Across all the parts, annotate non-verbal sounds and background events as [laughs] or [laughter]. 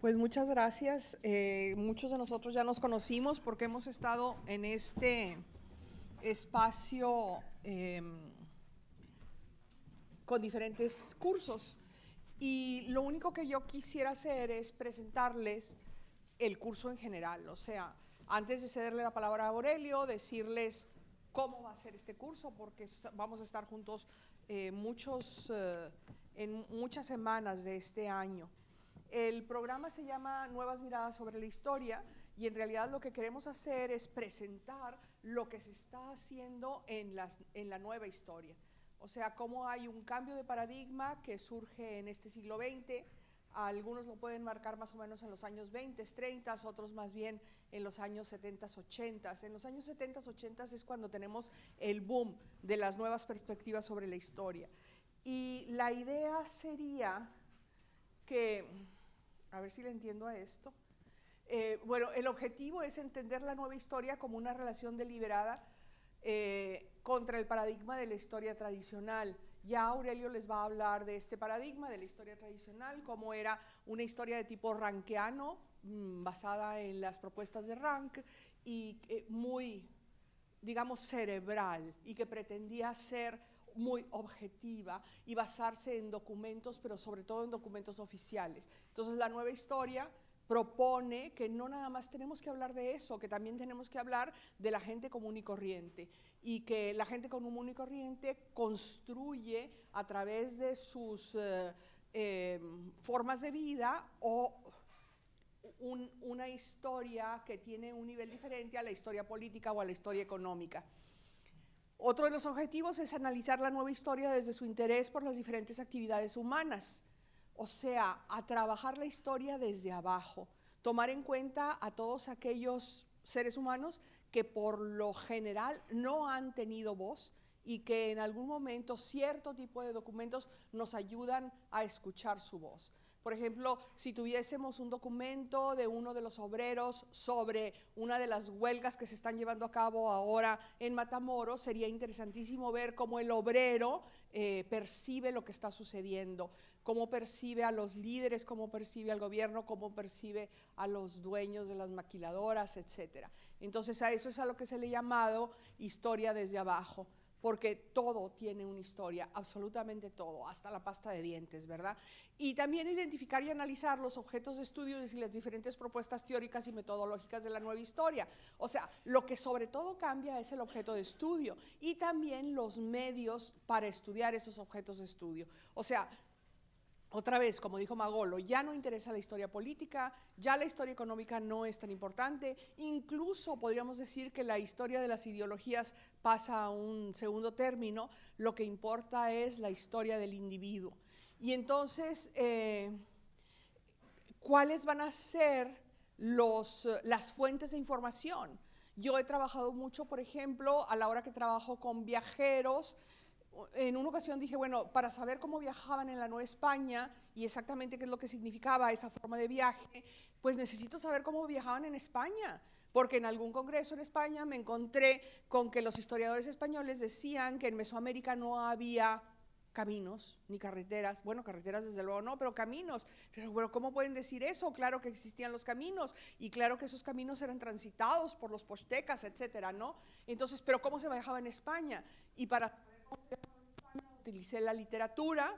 Pues muchas gracias. Eh, muchos de nosotros ya nos conocimos porque hemos estado en este espacio eh, con diferentes cursos. Y lo único que yo quisiera hacer es presentarles el curso en general. O sea, antes de cederle la palabra a Aurelio, decirles cómo va a ser este curso, porque vamos a estar juntos eh, muchos, en muchas semanas de este año. El programa se llama Nuevas miradas sobre la historia y en realidad lo que queremos hacer es presentar lo que se está haciendo en, las, en la nueva historia. O sea, cómo hay un cambio de paradigma que surge en este siglo XX. Algunos lo pueden marcar más o menos en los años 20, 30, otros más bien en los años 70, 80. En los años 70, 80 es cuando tenemos el boom de las nuevas perspectivas sobre la historia. Y la idea sería que a ver si le entiendo a esto. Eh, bueno, el objetivo es entender la nueva historia como una relación deliberada eh, contra el paradigma de la historia tradicional. Ya Aurelio les va a hablar de este paradigma, de la historia tradicional, como era una historia de tipo rankeano, mm, basada en las propuestas de Rank y eh, muy, digamos, cerebral, y que pretendía ser muy objetiva y basarse en documentos, pero sobre todo en documentos oficiales. Entonces, la nueva historia propone que no nada más tenemos que hablar de eso, que también tenemos que hablar de la gente común y corriente y que la gente común y corriente construye a través de sus eh, em, formas de vida o una historia que tiene un nivel diferente a la historia política o a la historia económica. Otro de los objetivos es analizar la nueva historia desde su interés por las diferentes actividades humanas, o sea, a trabajar la historia desde abajo, tomar en cuenta a todos aquellos seres humanos que por lo general no han tenido voz y que en algún momento cierto tipo de documentos nos ayudan a escuchar su voz. Por ejemplo, si tuviésemos un documento de uno de los obreros sobre una de las huelgas que se están llevando a cabo ahora en Matamoros, sería interesantísimo ver cómo el obrero eh, percibe lo que está sucediendo, cómo percibe a los líderes, cómo percibe al gobierno, cómo percibe a los dueños de las maquiladoras, etcétera. Entonces a eso es a lo que se le ha llamado historia desde abajo porque todo tiene una historia, absolutamente todo, hasta la pasta de dientes, ¿verdad? Y también identificar y analizar los objetos de estudio y las diferentes propuestas teóricas y metodológicas de la nueva historia. O sea, lo que sobre todo cambia es el objeto de estudio y también los medios para estudiar esos objetos de estudio. O sea, otra vez, como dijo Magolo, ya no interesa la historia política, ya la historia económica no es tan importante, incluso podríamos decir que la historia de las ideologías pasa a un segundo término, lo que importa es la historia del individuo. Y entonces, eh, ¿cuáles van a ser las fuentes de información? Yo he trabajado mucho, por ejemplo, a la hora que trabajo con viajeros, en una ocasión dije, bueno, para saber cómo viajaban en la Nueva España y exactamente qué es lo que significaba esa forma de viaje, pues necesito saber cómo viajaban en España, porque en algún congreso en España me encontré con que los historiadores españoles decían que en Mesoamérica no había caminos ni carreteras, bueno, carreteras desde luego no, pero caminos. Pero, bueno, ¿cómo pueden decir eso? Claro que existían los caminos y claro que esos caminos eran transitados por los postecas, etcétera, ¿no? Entonces, pero ¿cómo se viajaba en España? Y para utilicé la literatura,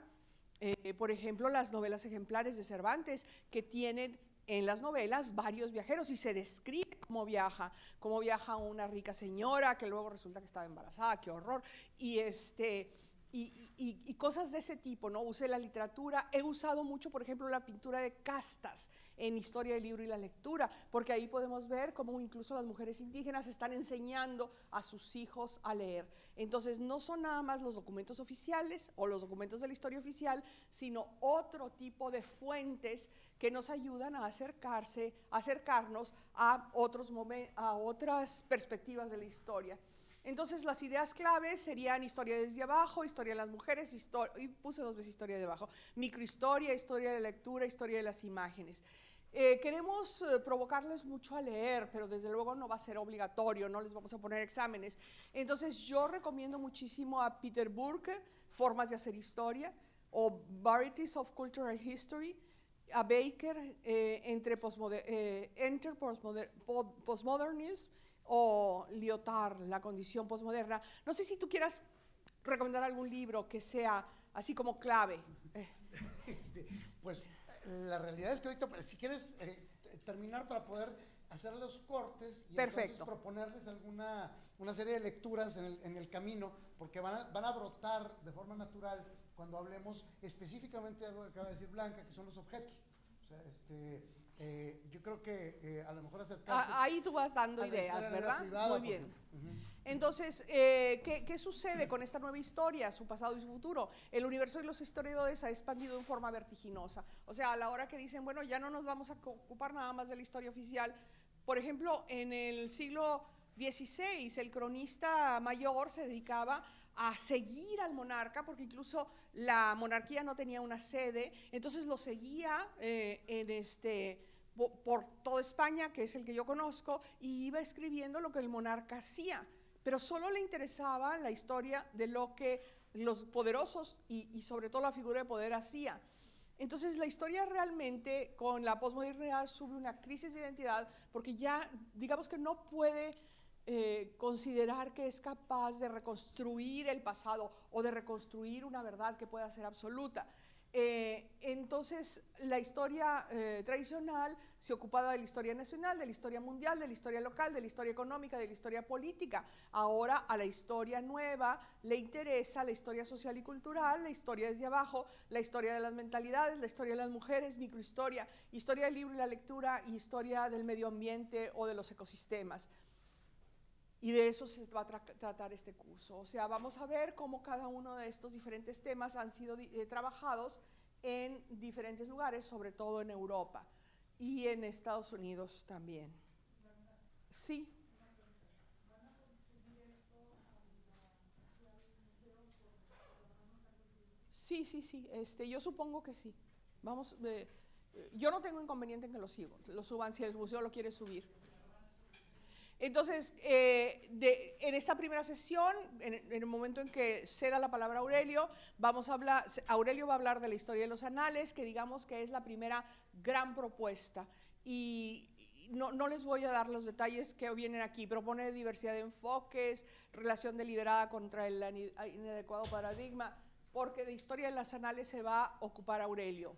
eh, por ejemplo, las novelas ejemplares de Cervantes, que tienen en las novelas varios viajeros y se describe cómo viaja, cómo viaja una rica señora que luego resulta que estaba embarazada, qué horror, y este y, cosas de ese tipo, ¿no? Usé la literatura, he usado mucho, por ejemplo, la pintura de castas en historia del libro y la lectura, porque ahí podemos ver cómo incluso las mujeres indígenas están enseñando a sus hijos a leer. Entonces, no son nada más los documentos oficiales o los documentos de la historia oficial, sino otro tipo de fuentes que nos ayudan a acercarse, acercarnos a, otros a otras perspectivas de la historia. Entonces las ideas claves serían historia desde abajo, historia de las mujeres, historia, y puse dos veces historia de abajo, microhistoria, historia de la lectura, historia de las imágenes. Eh, queremos eh, provocarles mucho a leer, pero desde luego no va a ser obligatorio, no les vamos a poner exámenes. Entonces yo recomiendo muchísimo a Peter Burke, Formas de hacer historia, o Varieties of Cultural History, a Baker, eh, entre Enter postmodern Postmodernism, o Lyotard, La condición postmoderna. No sé si tú quieras recomendar algún libro que sea así como clave. Este, pues la realidad es que ahorita, si quieres eh, terminar para poder hacer los cortes y proponerles alguna una serie de lecturas en el, camino, porque van a, brotar de forma natural cuando hablemos específicamente de algo que acaba de decir Blanca, que son los objetos. Este, eh, yo creo que eh, a lo mejor ah, acercarse. ahí tú vas dando ideas, ¿verdad? Muy bien. Entonces, eh, ¿qué, sucede con esta nueva historia, su pasado y su futuro? El universo de los historiadores ha expandido en forma vertiginosa. O sea, a la hora que dicen, bueno, ya no nos vamos a ocupar nada más de la historia oficial. Por ejemplo, en el siglo XVI, el cronista mayor se dedicaba a seguir al monarca, porque incluso la monarquía no tenía una sede, entonces lo seguía en este por toda España, que es el que yo conozco, y iba escribiendo lo que el monarca hacía, pero solo le interesaba la historia de lo que los poderosos y, sobre todo la figura de poder hacía. Entonces la historia realmente con la posmodernidad sube una crisis de identidad porque ya digamos que no puede eh, considerar que es capaz de reconstruir el pasado o de reconstruir una verdad que pueda ser absoluta entonces, la historia tradicional se ocupaba de la historia nacional, de la historia mundial, de la historia local, de la historia económica, de la historia política. Ahora a la historia nueva le interesa la historia social y cultural, la historia desde abajo, la historia de las mentalidades, la historia de las mujeres, microhistoria, historia del libro y la lectura, y historia del medio ambiente o de los ecosistemas. Y de eso se va a tratar este curso. O sea, vamos a ver cómo cada uno de estos diferentes temas han sido eh, trabajados en diferentes lugares, sobre todo en Europa y en Estados Unidos también. Sí. Sí, sí, sí. Este, yo supongo que sí. Vamos, eh, yo no tengo inconveniente en que lo, sigo, lo suban si el museo lo quiere subir. Entonces, eh, en esta primera sesión, en, el momento en que ceda la palabra a Aurelio, vamos a hablar, Aurelio va a hablar de la historia de los anales, que digamos que es la primera gran propuesta. Y no, les voy a dar los detalles que vienen aquí. Propone diversidad de enfoques, relación deliberada contra el inadecuado paradigma, porque de historia de las anales se va a ocupar Aurelio.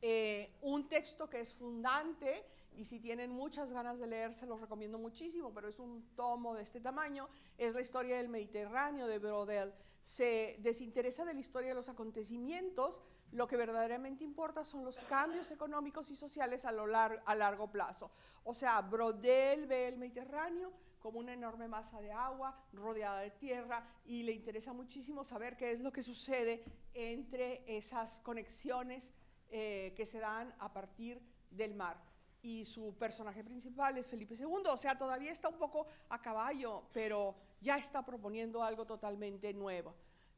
Eh, un texto que es fundante y si tienen muchas ganas de leer, se los recomiendo muchísimo, pero es un tomo de este tamaño, es la historia del Mediterráneo de Brodel. Se desinteresa de la historia de los acontecimientos, lo que verdaderamente importa son los cambios económicos y sociales a, lo a largo plazo. O sea, Brodel ve el Mediterráneo como una enorme masa de agua rodeada de tierra y le interesa muchísimo saber qué es lo que sucede entre esas conexiones eh, que se dan a partir del mar y su personaje principal es Felipe II. O sea, todavía está un poco a caballo, pero ya está proponiendo algo totalmente nuevo.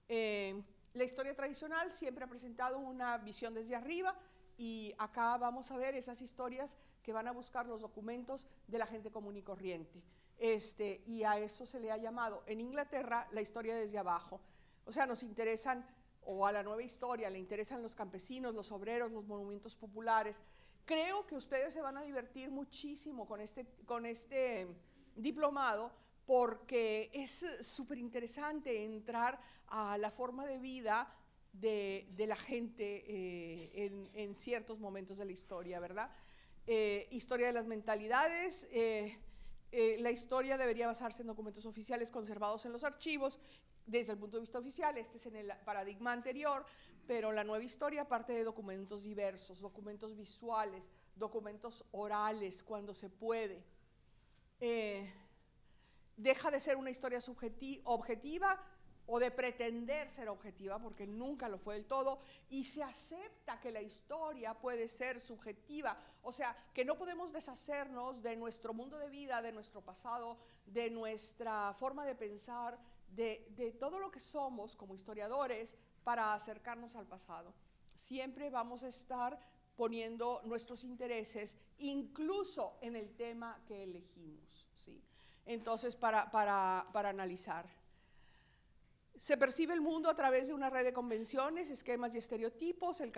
Eh, la historia tradicional siempre ha presentado una visión desde arriba y acá vamos a ver esas historias que van a buscar los documentos de la gente común y corriente. Este, y a eso se le ha llamado en Inglaterra la historia desde abajo. O sea, nos interesan, o a la nueva historia, le interesan los campesinos, los obreros, los monumentos populares, Creo que ustedes se van a divertir muchísimo con este, con este diplomado porque es súper interesante entrar a la forma de vida de, la gente eh, en, ciertos momentos de la historia, ¿verdad? Eh, historia de las mentalidades, eh, eh, la historia debería basarse en documentos oficiales conservados en los archivos, desde el punto de vista oficial, este es en el paradigma anterior, pero la nueva historia parte de documentos diversos, documentos visuales, documentos orales, cuando se puede. Eh, deja de ser una historia objetiva o de pretender ser objetiva, porque nunca lo fue del todo, y se acepta que la historia puede ser subjetiva o sea, que no podemos deshacernos de nuestro mundo de vida, de nuestro pasado, de nuestra forma de pensar, de, todo lo que somos como historiadores para acercarnos al pasado. Siempre vamos a estar poniendo nuestros intereses incluso en el tema que elegimos, ¿sí? Entonces, para analizar. Se percibe el mundo a través de una red de convenciones, esquemas y estereotipos. El,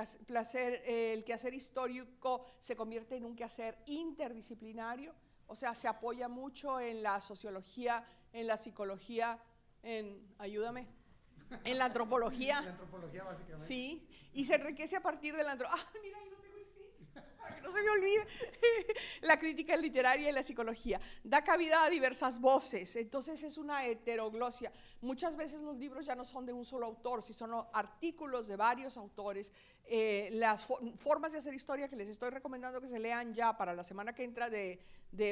quehacer histórico se convierte en un quehacer interdisciplinario, o sea, se apoya mucho en la sociología, en la psicología, en, ayúdame, en la antropología. antropología, básicamente. Sí, y se enriquece a partir de la antropología. [laughs] Ah, mira, no se me olvide, [laughs] la crítica literaria y la psicología. Da cabida a diversas voces, entonces es una heteroglosia. Muchas veces los libros ya no son de un solo autor, si son artículos de varios autores. Eh, las formas de hacer historia que les estoy recomendando que se lean ya para la semana que entra de,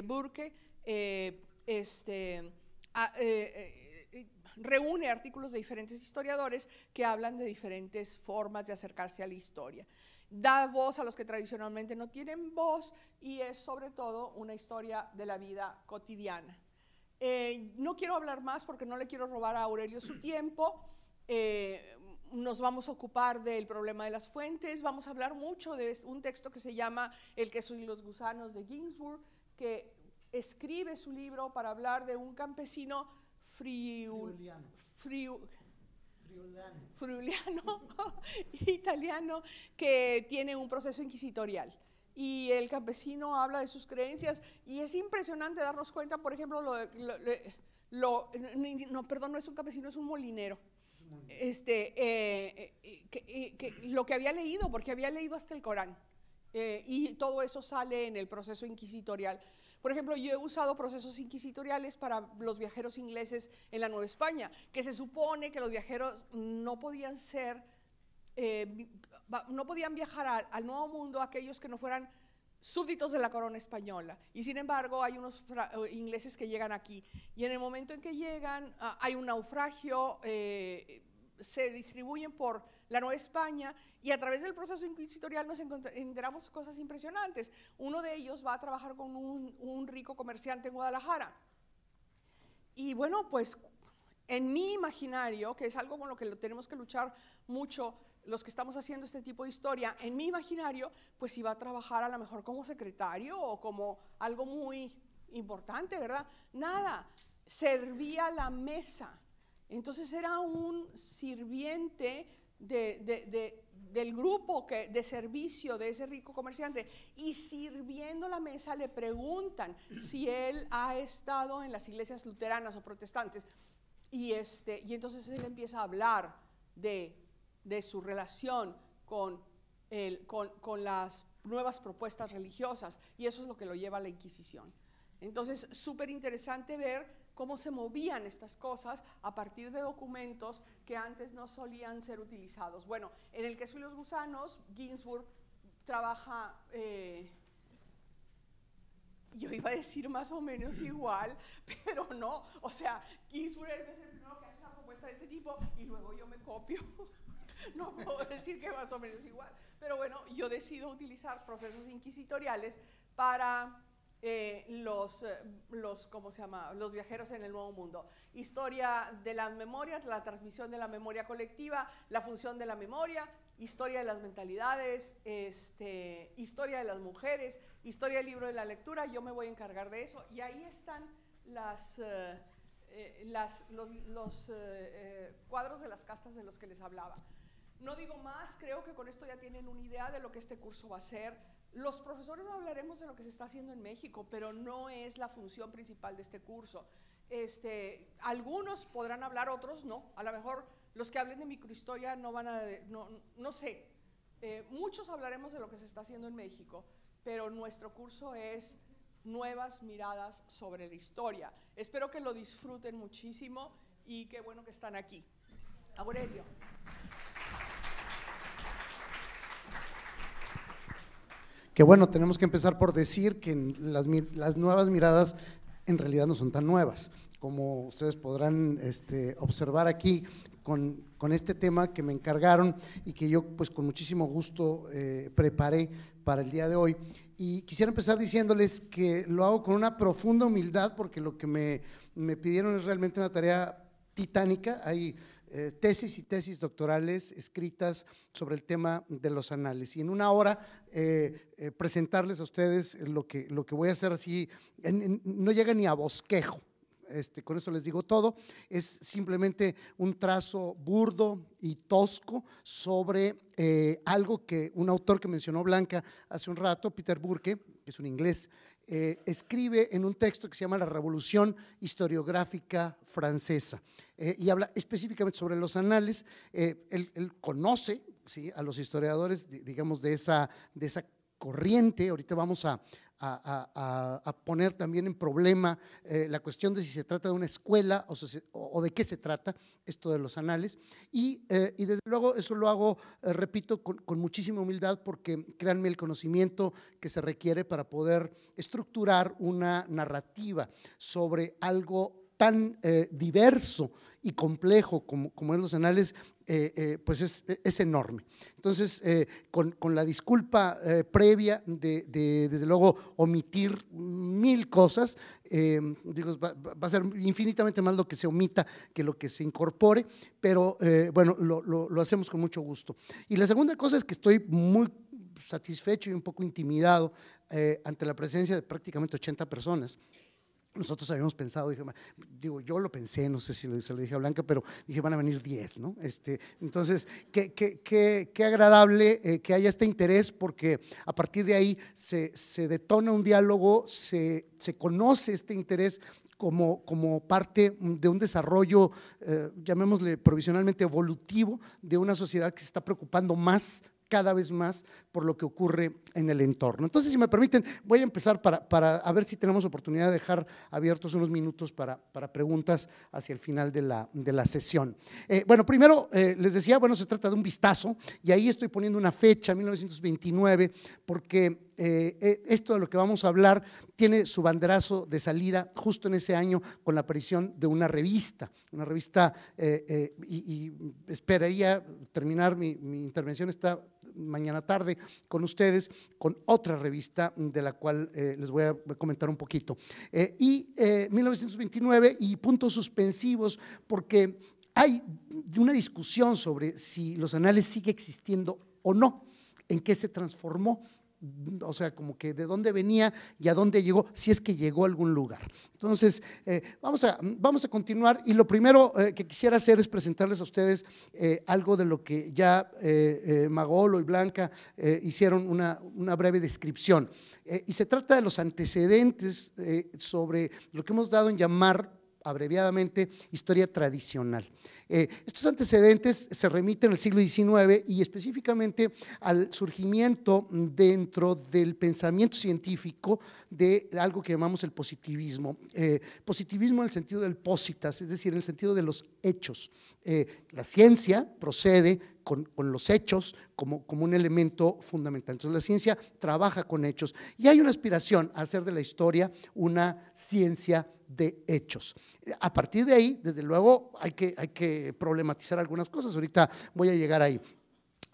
Burke, eh, este, eh, reúne artículos de diferentes historiadores que hablan de diferentes formas de acercarse a la historia da voz a los que tradicionalmente no tienen voz y es sobre todo una historia de la vida cotidiana. Eh, no quiero hablar más porque no le quiero robar a Aurelio su [clears throat] tiempo. Eh, nos vamos a ocupar del problema de las fuentes, vamos a hablar mucho de un texto que se llama El queso y los gusanos de Ginsburg, que escribe su libro para hablar de un campesino friuliano, Friuliano, [laughs] italiano, que tiene un proceso inquisitorial. Y el campesino habla de sus creencias y es impresionante darnos cuenta, por ejemplo, lo, no, perdón, no es un campesino, es un molinero. Este, eh, eh, eh, que, lo que había leído, porque había leído hasta el Corán. y todo eso sale en el proceso inquisitorial. Por ejemplo, yo he usado procesos inquisitoriales para los viajeros ingleses en la Nueva España, que se supone que los viajeros no podían ser, eh, no podían viajar al, Nuevo Mundo aquellos que no fueran súbditos de la corona española. Y sin embargo, hay unos eh, ingleses que llegan aquí. Y en el momento en que llegan, ah, hay un naufragio, eh, se distribuyen por la Nueva España, y a través del proceso inquisitorial nos enteramos cosas impresionantes. Uno de ellos va a trabajar con un, rico comerciante en Guadalajara. Y bueno, pues en mi imaginario, que es algo con lo que tenemos que luchar mucho los que estamos haciendo este tipo de historia, en mi imaginario, pues iba a trabajar a lo mejor como secretario o como algo muy importante, ¿verdad? Nada, servía la mesa. Entonces era un sirviente del grupo que, de servicio de ese rico comerciante y sirviendo la mesa le preguntan si él ha estado en las iglesias luteranas o protestantes. Y, este, y entonces él empieza a hablar de, su relación con, con, con las nuevas propuestas religiosas y eso es lo que lo lleva a la Inquisición. Entonces, súper interesante ver cómo se movían estas cosas a partir de documentos que antes no solían ser utilizados. Bueno, en El queso y los gusanos, Ginsburg trabaja, eh, yo iba a decir más o menos [clears throat] igual, pero no, o sea, Ginsburg es el primero que hace una propuesta de este tipo y luego yo me copio. [laughs] no puedo decir que más o menos igual, pero bueno, yo decido utilizar procesos inquisitoriales para eh, los, eh, los, ¿cómo se llama? los viajeros en el Nuevo Mundo. Historia de las memorias, la transmisión de la memoria colectiva, la función de la memoria, historia de las mentalidades, este, historia de las mujeres, historia del libro de la lectura, yo me voy a encargar de eso. Y ahí están las, eh, los, los cuadros de las castas de los que les hablaba. No digo más, creo que con esto ya tienen una idea de lo que este curso va a ser los profesores hablaremos de lo que se está haciendo en México, pero no es la función principal de este curso. Este, algunos podrán hablar, otros no. A lo mejor los que hablen de microhistoria no van a, no, sé. Eh, muchos hablaremos de lo que se está haciendo en México, pero nuestro curso es nuevas miradas sobre la historia. Espero que lo disfruten muchísimo y qué bueno que están aquí. Aurelio. que bueno, tenemos que empezar por decir que las, nuevas miradas en realidad no son tan nuevas. Como ustedes podrán este, observar aquí con, este tema que me encargaron y que yo pues con muchísimo gusto eh, preparé para el día de hoy. Y quisiera empezar diciéndoles que lo hago con una profunda humildad porque lo que me, me pidieron es realmente una tarea titánica. Hay eh, tesis y tesis doctorales escritas sobre el tema de los anales. Y en una hora eh, eh, presentarles a ustedes lo que, lo que voy a hacer así, no llega ni a bosquejo. Este, con eso les digo todo, es simplemente un trazo burdo y tosco sobre algo que un autor que mencionó Blanca hace un rato, Peter Burke, que es un inglés, eh, escribe en un texto que se llama La Revolución Historiográfica Francesa eh, y habla específicamente sobre los anales. Eh, él, conoce ¿sí? a los historiadores, digamos, de esa, de esa corriente. Ahorita vamos a, a, poner también en problema eh, la cuestión de si se trata de una escuela o, de qué se trata esto de los anales. Y, eh, desde luego eso lo hago, eh, repito, con, muchísima humildad porque créanme el conocimiento que se requiere para poder estructurar una narrativa sobre algo tan diverso y complejo como, como los anales, eh, eh, pues es, es, enorme. Entonces, eh, con, con, la disculpa previa de, desde luego, omitir mil cosas, digo, va, a ser infinitamente más lo que se omita que lo que se incorpore, pero bueno, lo, lo, hacemos con mucho gusto. Y la segunda cosa es que estoy muy satisfecho y un poco intimidado ante la presencia de prácticamente 80 personas. Nosotros habíamos pensado, digo, yo lo pensé, no sé si se lo dije a Blanca, pero dije, van a venir 10, ¿no? Este, entonces, qué, qué, agradable eh, que haya este interés, porque a partir de ahí se, detona un diálogo, se, conoce este interés como, como, parte de un desarrollo, eh, llamémosle provisionalmente evolutivo, de una sociedad que se está preocupando más cada vez más por lo que ocurre en el entorno. Entonces, si me permiten, voy a empezar para, a ver si tenemos oportunidad de dejar abiertos unos minutos para, preguntas hacia el final de la, sesión. Eh, bueno, primero eh, les decía, bueno, se trata de un vistazo y ahí estoy poniendo una fecha, 1929, porque eh, eh, esto de lo que vamos a hablar tiene su banderazo de salida justo en ese año con la aparición de una revista, una revista, eh, y, esperaría terminar mi, intervención esta mañana tarde con ustedes con otra revista de la cual les voy a comentar un poquito. y 1929 y puntos suspensivos porque hay una discusión sobre si los anales sigue existiendo o no, en qué se transformó o sea, como que de dónde venía y a dónde llegó, si es que llegó a algún lugar. Entonces, eh, vamos, a, vamos a continuar y lo primero eh, que quisiera hacer es presentarles a ustedes eh, algo de lo que ya Magolo y Blanca hicieron una, una, breve descripción. y se trata de los antecedentes sobre lo que hemos dado en llamar abreviadamente historia tradicional. Eh, estos antecedentes se remiten al siglo XIX y específicamente al surgimiento dentro del pensamiento científico de algo que llamamos el positivismo. Eh, positivismo en el sentido del positas, es decir, en el sentido de los hechos. Eh, la ciencia procede con, los hechos como, como un elemento fundamental. Entonces la ciencia trabaja con hechos y hay una aspiración a hacer de la historia una ciencia de hechos. A partir de ahí, desde luego, hay que, hay que problematizar algunas cosas. Ahorita voy a llegar ahí.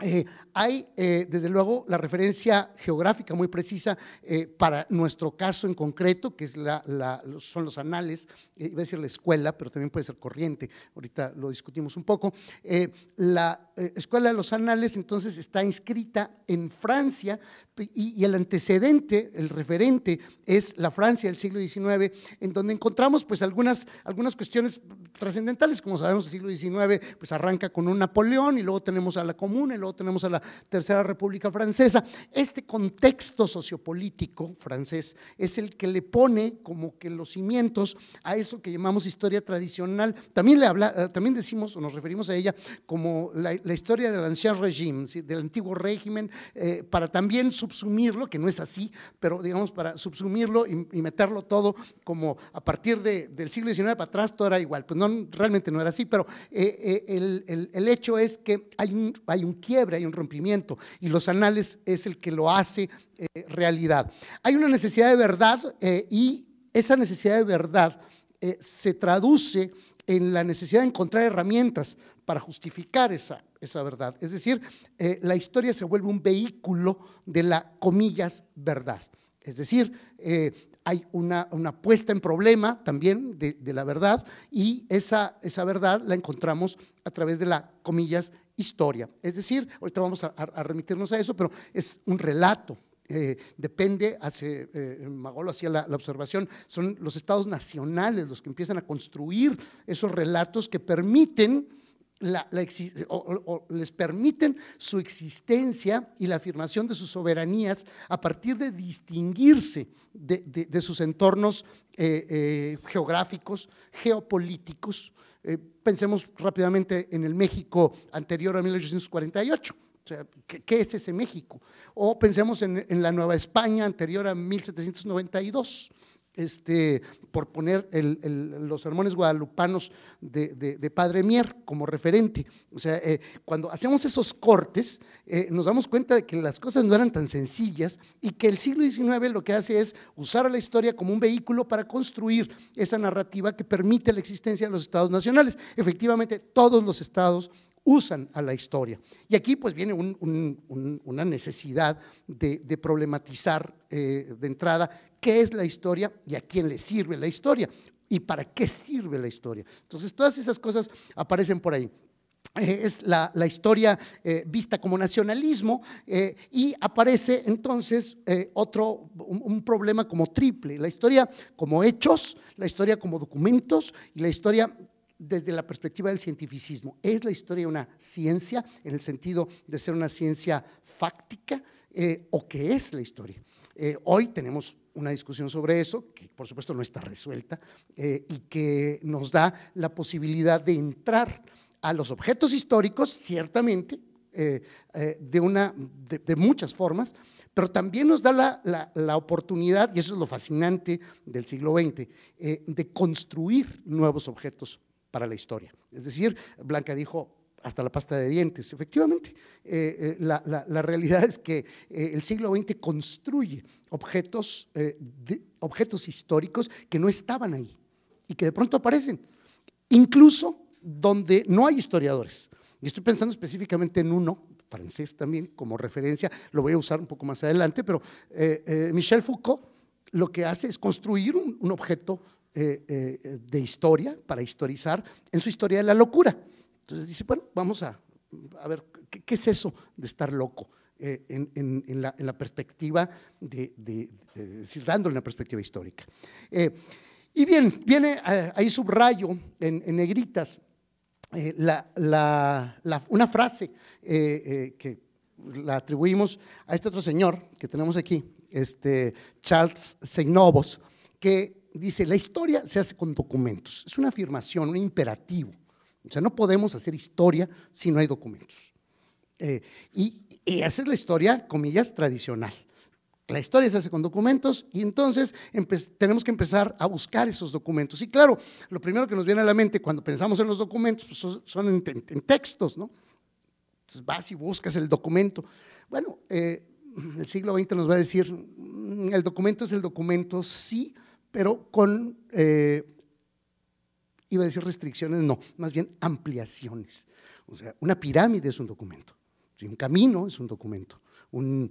Eh, hay, eh, desde luego, la referencia geográfica muy precisa eh, para nuestro caso en concreto, que son los anales, iba a decir la escuela, pero también puede ser corriente, ahorita lo discutimos un poco. la escuela de los anales entonces está inscrita en Francia y, el antecedente, el referente, es la Francia del siglo XIX, en donde encontramos pues algunas, algunas cuestiones trascendentales, como sabemos, el siglo XIX pues arranca con un Napoleón y luego tenemos a la Comuna, y tenemos a la Tercera República Francesa. Este contexto sociopolítico francés es el que le pone como que los cimientos a eso que llamamos historia tradicional. También, le habla, eh, también decimos o nos referimos a ella como la, historia del ancien régimen, del antiguo régimen, eh, para también subsumirlo, que no es así, pero digamos para subsumirlo y, meterlo todo como a partir de, del siglo XIX para atrás todo era igual. Pues no, realmente no era así, pero eh, el, el, el, hecho es que hay un, hay un hay un rompimiento y los anales es el que lo hace eh, realidad. Hay una necesidad de verdad eh, y esa necesidad de verdad eh, se traduce en la necesidad de encontrar herramientas para justificar esa, esa verdad. Es decir, la historia se vuelve un vehículo de la, comillas, verdad. Es decir, hay una, una, puesta en problema también de, de la verdad y esa, esa verdad la encontramos a través de la, comillas, historia. Es decir, ahorita vamos a, remitirnos a eso, pero es un relato, eh, depende, hace, eh, Magolo hacía la, observación, son los estados nacionales los que empiezan a construir esos relatos que permiten les permiten su existencia y la afirmación de sus soberanías a partir de distinguirse de, sus entornos eh, geográficos, geopolíticos, eh, pensemos rápidamente en el México anterior a 1848. O sea, ¿qué, es ese México? O pensemos en, en la Nueva España anterior a 1792. Este, por poner los sermones guadalupanos de, Padre Mier como referente. O sea, eh, cuando hacemos esos cortes, eh, nos damos cuenta de que las cosas no eran tan sencillas y que el siglo XIX lo que hace es usar la historia como un vehículo para construir esa narrativa que permite la existencia de los estados nacionales. Efectivamente, todos los estados usan a la historia. Y aquí pues viene una necesidad de, problematizar eh, de entrada qué es la historia y a quién le sirve la historia y para qué sirve la historia. Entonces todas esas cosas aparecen por ahí eh, es la, historia eh, vista como nacionalismo y aparece entonces otro, un, problema como triple, la historia como hechos, la historia como documentos y la historia desde la perspectiva del cientificismo. Es la historia una ciencia en el sentido de ser una ciencia fáctica eh, o qué es la historia. Eh, hoy tenemos una discusión sobre eso, que por supuesto no está resuelta, eh, y que nos da la posibilidad de entrar a los objetos históricos, ciertamente, de, una, de, muchas formas, pero también nos da la, la, oportunidad, y eso es lo fascinante del siglo XX, de construir nuevos objetos para la historia. Es decir, Blanca dijo, hasta la pasta de dientes. Efectivamente, eh, eh, la, realidad es que eh, el siglo XX construye objetos, objetos históricos que no estaban ahí y que de pronto aparecen, incluso donde no hay historiadores. Y estoy pensando específicamente en uno, francés también, como referencia, lo voy a usar un poco más adelante, pero Michel Foucault lo que hace es construir un, un objeto eh, eh, de historia, para historizar, en su historia de la locura. Entonces dice, bueno, vamos a, ver, ¿qué, es eso de estar loco? Eh, en, la, perspectiva de, de, dándole una perspectiva histórica. y bien, viene, ahí subrayo en negritas una frase que la atribuimos a este otro señor que tenemos aquí, este Charles Seignobos, que dice, la historia se hace con documentos. Es una afirmación, un imperativo. O sea, no podemos hacer historia si no hay documentos. Eh, y, haces la historia, comillas, tradicional. La historia se hace con documentos y entonces tenemos que empezar a buscar esos documentos. Y claro, lo primero que nos viene a la mente cuando pensamos en los documentos pues, son, en, textos, ¿no? Entonces vas y buscas el documento. Bueno, eh, el siglo XX nos va a decir, mm, el documento es el documento, sí, pero con, eh, iba a decir restricciones, no, más bien ampliaciones. O sea, una pirámide es un documento, un camino es un documento, un,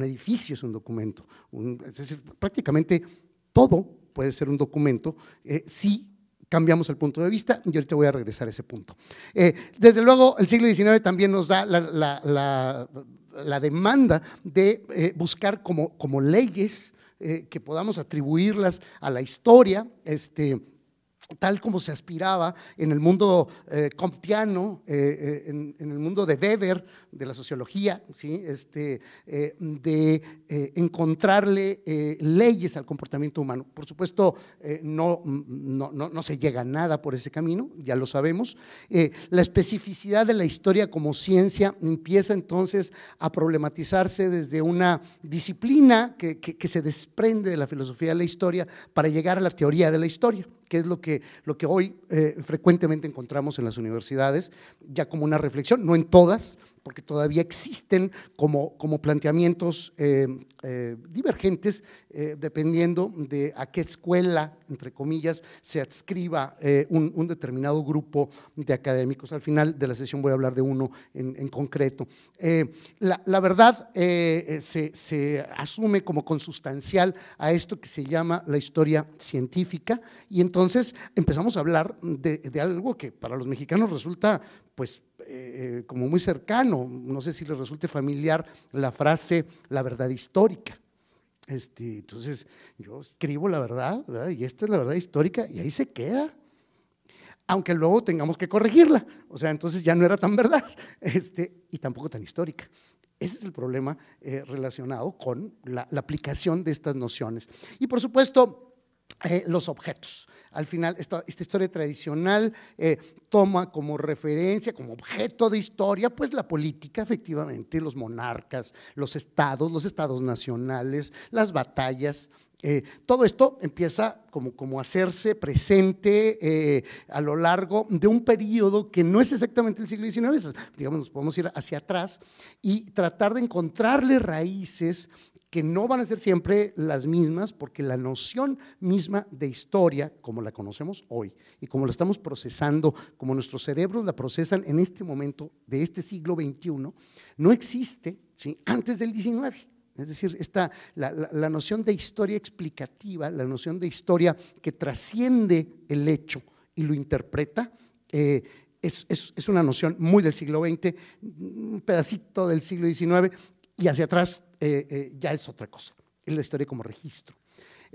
edificio es un documento, es decir, prácticamente todo puede ser un documento eh, si cambiamos el punto de vista yo ahorita voy a regresar a ese punto. Eh, desde luego, el siglo XIX también nos da la, demanda de buscar como leyes eh, que podamos atribuirlas a la historia, este, tal como se aspiraba en el mundo eh, comptiano, eh, eh, en, el mundo de Weber, de la sociología, este, de encontrarle leyes al comportamiento humano. Por supuesto, no, no, se llega a nada por ese camino, ya lo sabemos. la especificidad de la historia como ciencia empieza entonces a problematizarse desde una disciplina que se desprende de la filosofía de la historia para llegar a la teoría de la historia que es lo que, lo que hoy eh, frecuentemente encontramos en las universidades, ya como una reflexión, no en todas, porque todavía existen como, como planteamientos eh, eh, divergentes eh, dependiendo de a qué escuela, entre comillas, se adscriba un, determinado grupo de académicos. Al final de la sesión voy a hablar de uno en, concreto. La, verdad se, asume como consustancial a esto que se llama la historia científica y entonces empezamos a hablar de, de algo que para los mexicanos resulta pues eh, eh, como muy cercano, no sé si les resulte familiar la frase la verdad histórica. Este, entonces, yo escribo la verdad, y esta es la verdad histórica, y ahí se queda. Aunque luego tengamos que corregirla. O sea, entonces ya no era tan verdad [laughs] este, y tampoco tan histórica. Ese es el problema eh, relacionado con la aplicación de estas nociones. Y por supuesto, eh, los objetos. Al final, esta, esta historia tradicional eh, toma como referencia, como objeto de historia, pues la política, efectivamente, los monarcas, los estados, los estados nacionales, las batallas. Eh, todo esto empieza como, como a hacerse presente a lo largo de un periodo que no es exactamente el siglo XIX, digamos, nos podemos ir hacia atrás y tratar de encontrarle raíces que no van a ser siempre las mismas porque la noción misma de historia, como la conocemos hoy y como la estamos procesando, como nuestros cerebros la procesan en este momento de este siglo XXI, no existe antes del XIX. Es decir, esta, la, noción de historia explicativa, la noción de historia que trasciende el hecho y lo interpreta, eh, es, es, una noción muy del siglo XX, un pedacito del siglo XIX, y hacia atrás eh, eh, ya es otra cosa, es la historia como registro.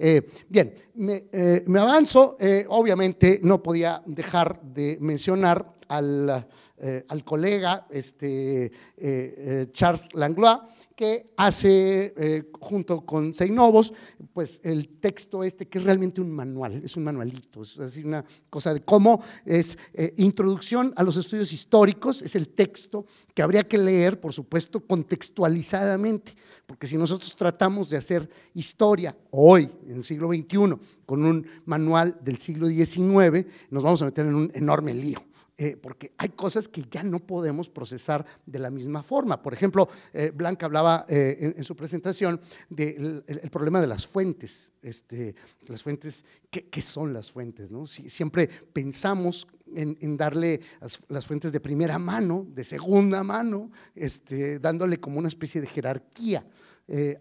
Eh, bien, me, me avanzo, obviamente no podía dejar de mencionar al, colega este, Charles Langlois, que hace eh, junto con Seinovos, pues el texto este que es realmente un manual, es un manualito, es decir, una cosa de cómo es eh, introducción a los estudios históricos, es el texto que habría que leer, por supuesto, contextualizadamente, porque si nosotros tratamos de hacer historia hoy, en el siglo XXI, con un manual del siglo XIX, nos vamos a meter en un enorme lío. Eh, porque hay cosas que ya no podemos procesar de la misma forma. Por ejemplo, eh, Blanca hablaba eh, en, su presentación del problema de las fuentes, este, las fuentes, ¿qué, son las fuentes? siempre pensamos en, darle las, fuentes de primera mano, de segunda mano, este, dándole como una especie de jerarquía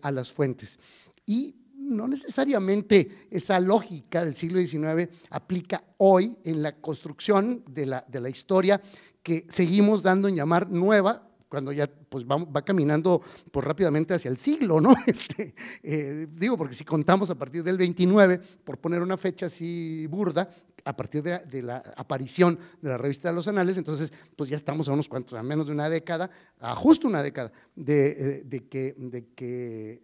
a las fuentes. Y no necesariamente esa lógica del siglo XIX aplica hoy en la construcción de la, de la historia que seguimos dando en llamar nueva cuando ya pues va, caminando pues, rápidamente hacia el siglo, ¿no? [laughs] Este, eh, digo, porque si contamos a partir del 29, por poner una fecha así burda, a partir de la, aparición de la revista de los anales, entonces pues ya estamos a unos cuantos, a menos de una década, a justo una década de, eh, que,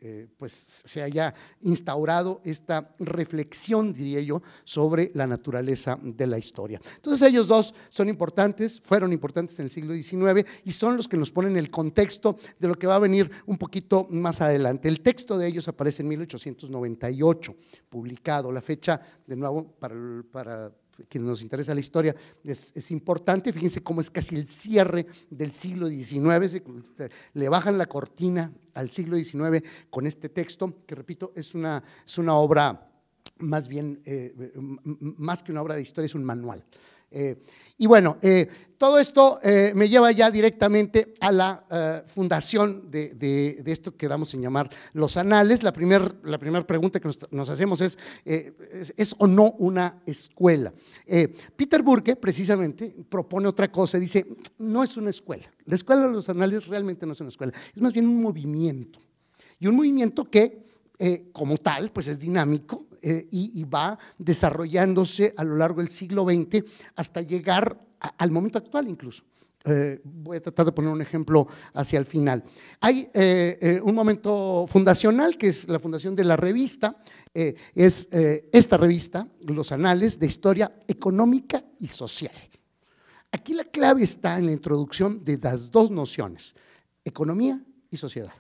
eh, pues se haya instaurado esta reflexión, diría yo, sobre la naturaleza de la historia. Entonces ellos dos son importantes, fueron importantes en el siglo XIX y son los que nos ponen el contexto de lo que va a venir un poquito más adelante. El texto de ellos aparece en 1898, publicado. La fecha, de nuevo, para, para quien nos interesa la historia, es, importante. Fíjense cómo es casi el cierre del siglo XIX. le bajan la cortina al siglo XIX con este texto, que repito, es una, obra más bien, eh, más que una obra de historia, es un manual. Eh, y bueno, eh, todo esto eh, me lleva ya directamente a la fundación de, esto que damos en llamar los anales. La primera la pregunta que nos, hacemos es, es, o no una escuela? Peter Burke precisamente propone otra cosa, dice, no es una escuela. La escuela de los anales realmente no es una escuela, es más bien un movimiento. Y un movimiento que como tal, pues es dinámico, eh, y, va desarrollándose a lo largo del siglo XX hasta llegar al momento actual incluso. Eh, voy a tratar de poner un ejemplo hacia el final. Hay eh, un momento fundacional que es la fundación de la revista, es esta revista, Los Anales de Historia Económica y Social. Aquí la clave está en la introducción de las dos nociones, economía y sociedad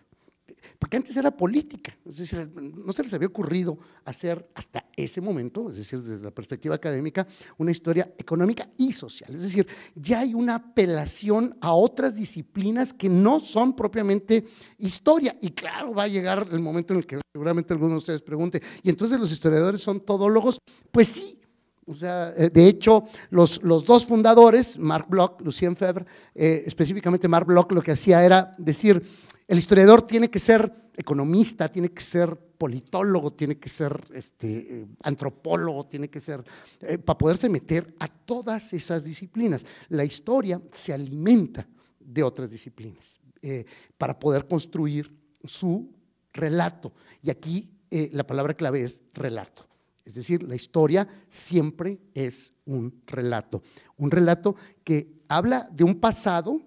porque antes era política, es decir, no se les había ocurrido hacer hasta ese momento, es decir, desde la perspectiva académica, una historia económica y social. Es decir, ya hay una apelación a otras disciplinas que no son propiamente historia. Y claro, va a llegar el momento en el que seguramente algunos de ustedes pregunten ¿y entonces los historiadores son todólogos? Pues sí, o sea, eh, de hecho, los, los, dos fundadores, Mark Bloch, Lucien Febvre, eh, específicamente Mark Bloch, lo que hacía era decir, el historiador tiene que ser economista, tiene que ser politólogo, tiene que ser este, eh, antropólogo, tiene que ser, eh, para poderse meter a todas esas disciplinas. La historia se alimenta de otras disciplinas eh, para poder construir su relato. Y aquí la palabra clave es relato. Es decir, la historia siempre es un relato. Un relato que habla de un pasado,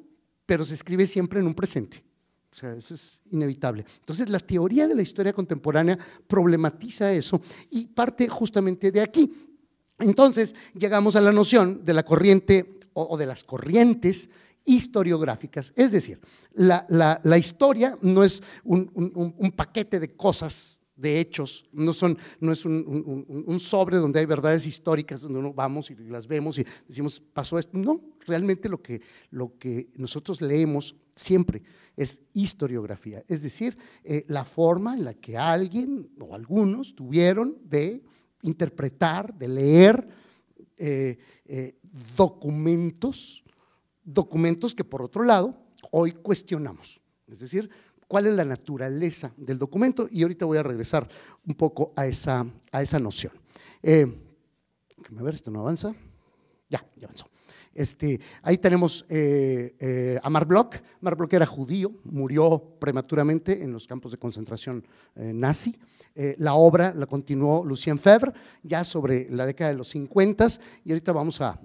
pero se escribe siempre en un presente. O sea, eso es inevitable. Entonces, la teoría de la historia contemporánea problematiza eso y parte justamente de aquí. Entonces, llegamos a la noción de la corriente o, de las corrientes historiográficas. Es decir, la, historia no es un paquete de cosas de hechos, no, son, no es un, sobre donde hay verdades históricas, donde uno vamos y las vemos y decimos, pasó esto. No, realmente lo que, lo que nosotros leemos siempre es historiografía, es decir, eh, la forma en la que alguien o algunos tuvieron de interpretar, de leer eh, eh, documentos, documentos que por otro lado hoy cuestionamos. Es decir, cuál es la naturaleza del documento y ahorita voy a regresar un poco a esa, noción. Eh, déjame ver, esto no avanza. Ya, ya avanzó. Este, ahí tenemos a eh, eh, a Marblock. Marblock era judío, murió prematuramente en los campos de concentración eh, nazi. Eh, la obra la continuó Lucien Febvre ya sobre la década de los 50 y ahorita vamos a,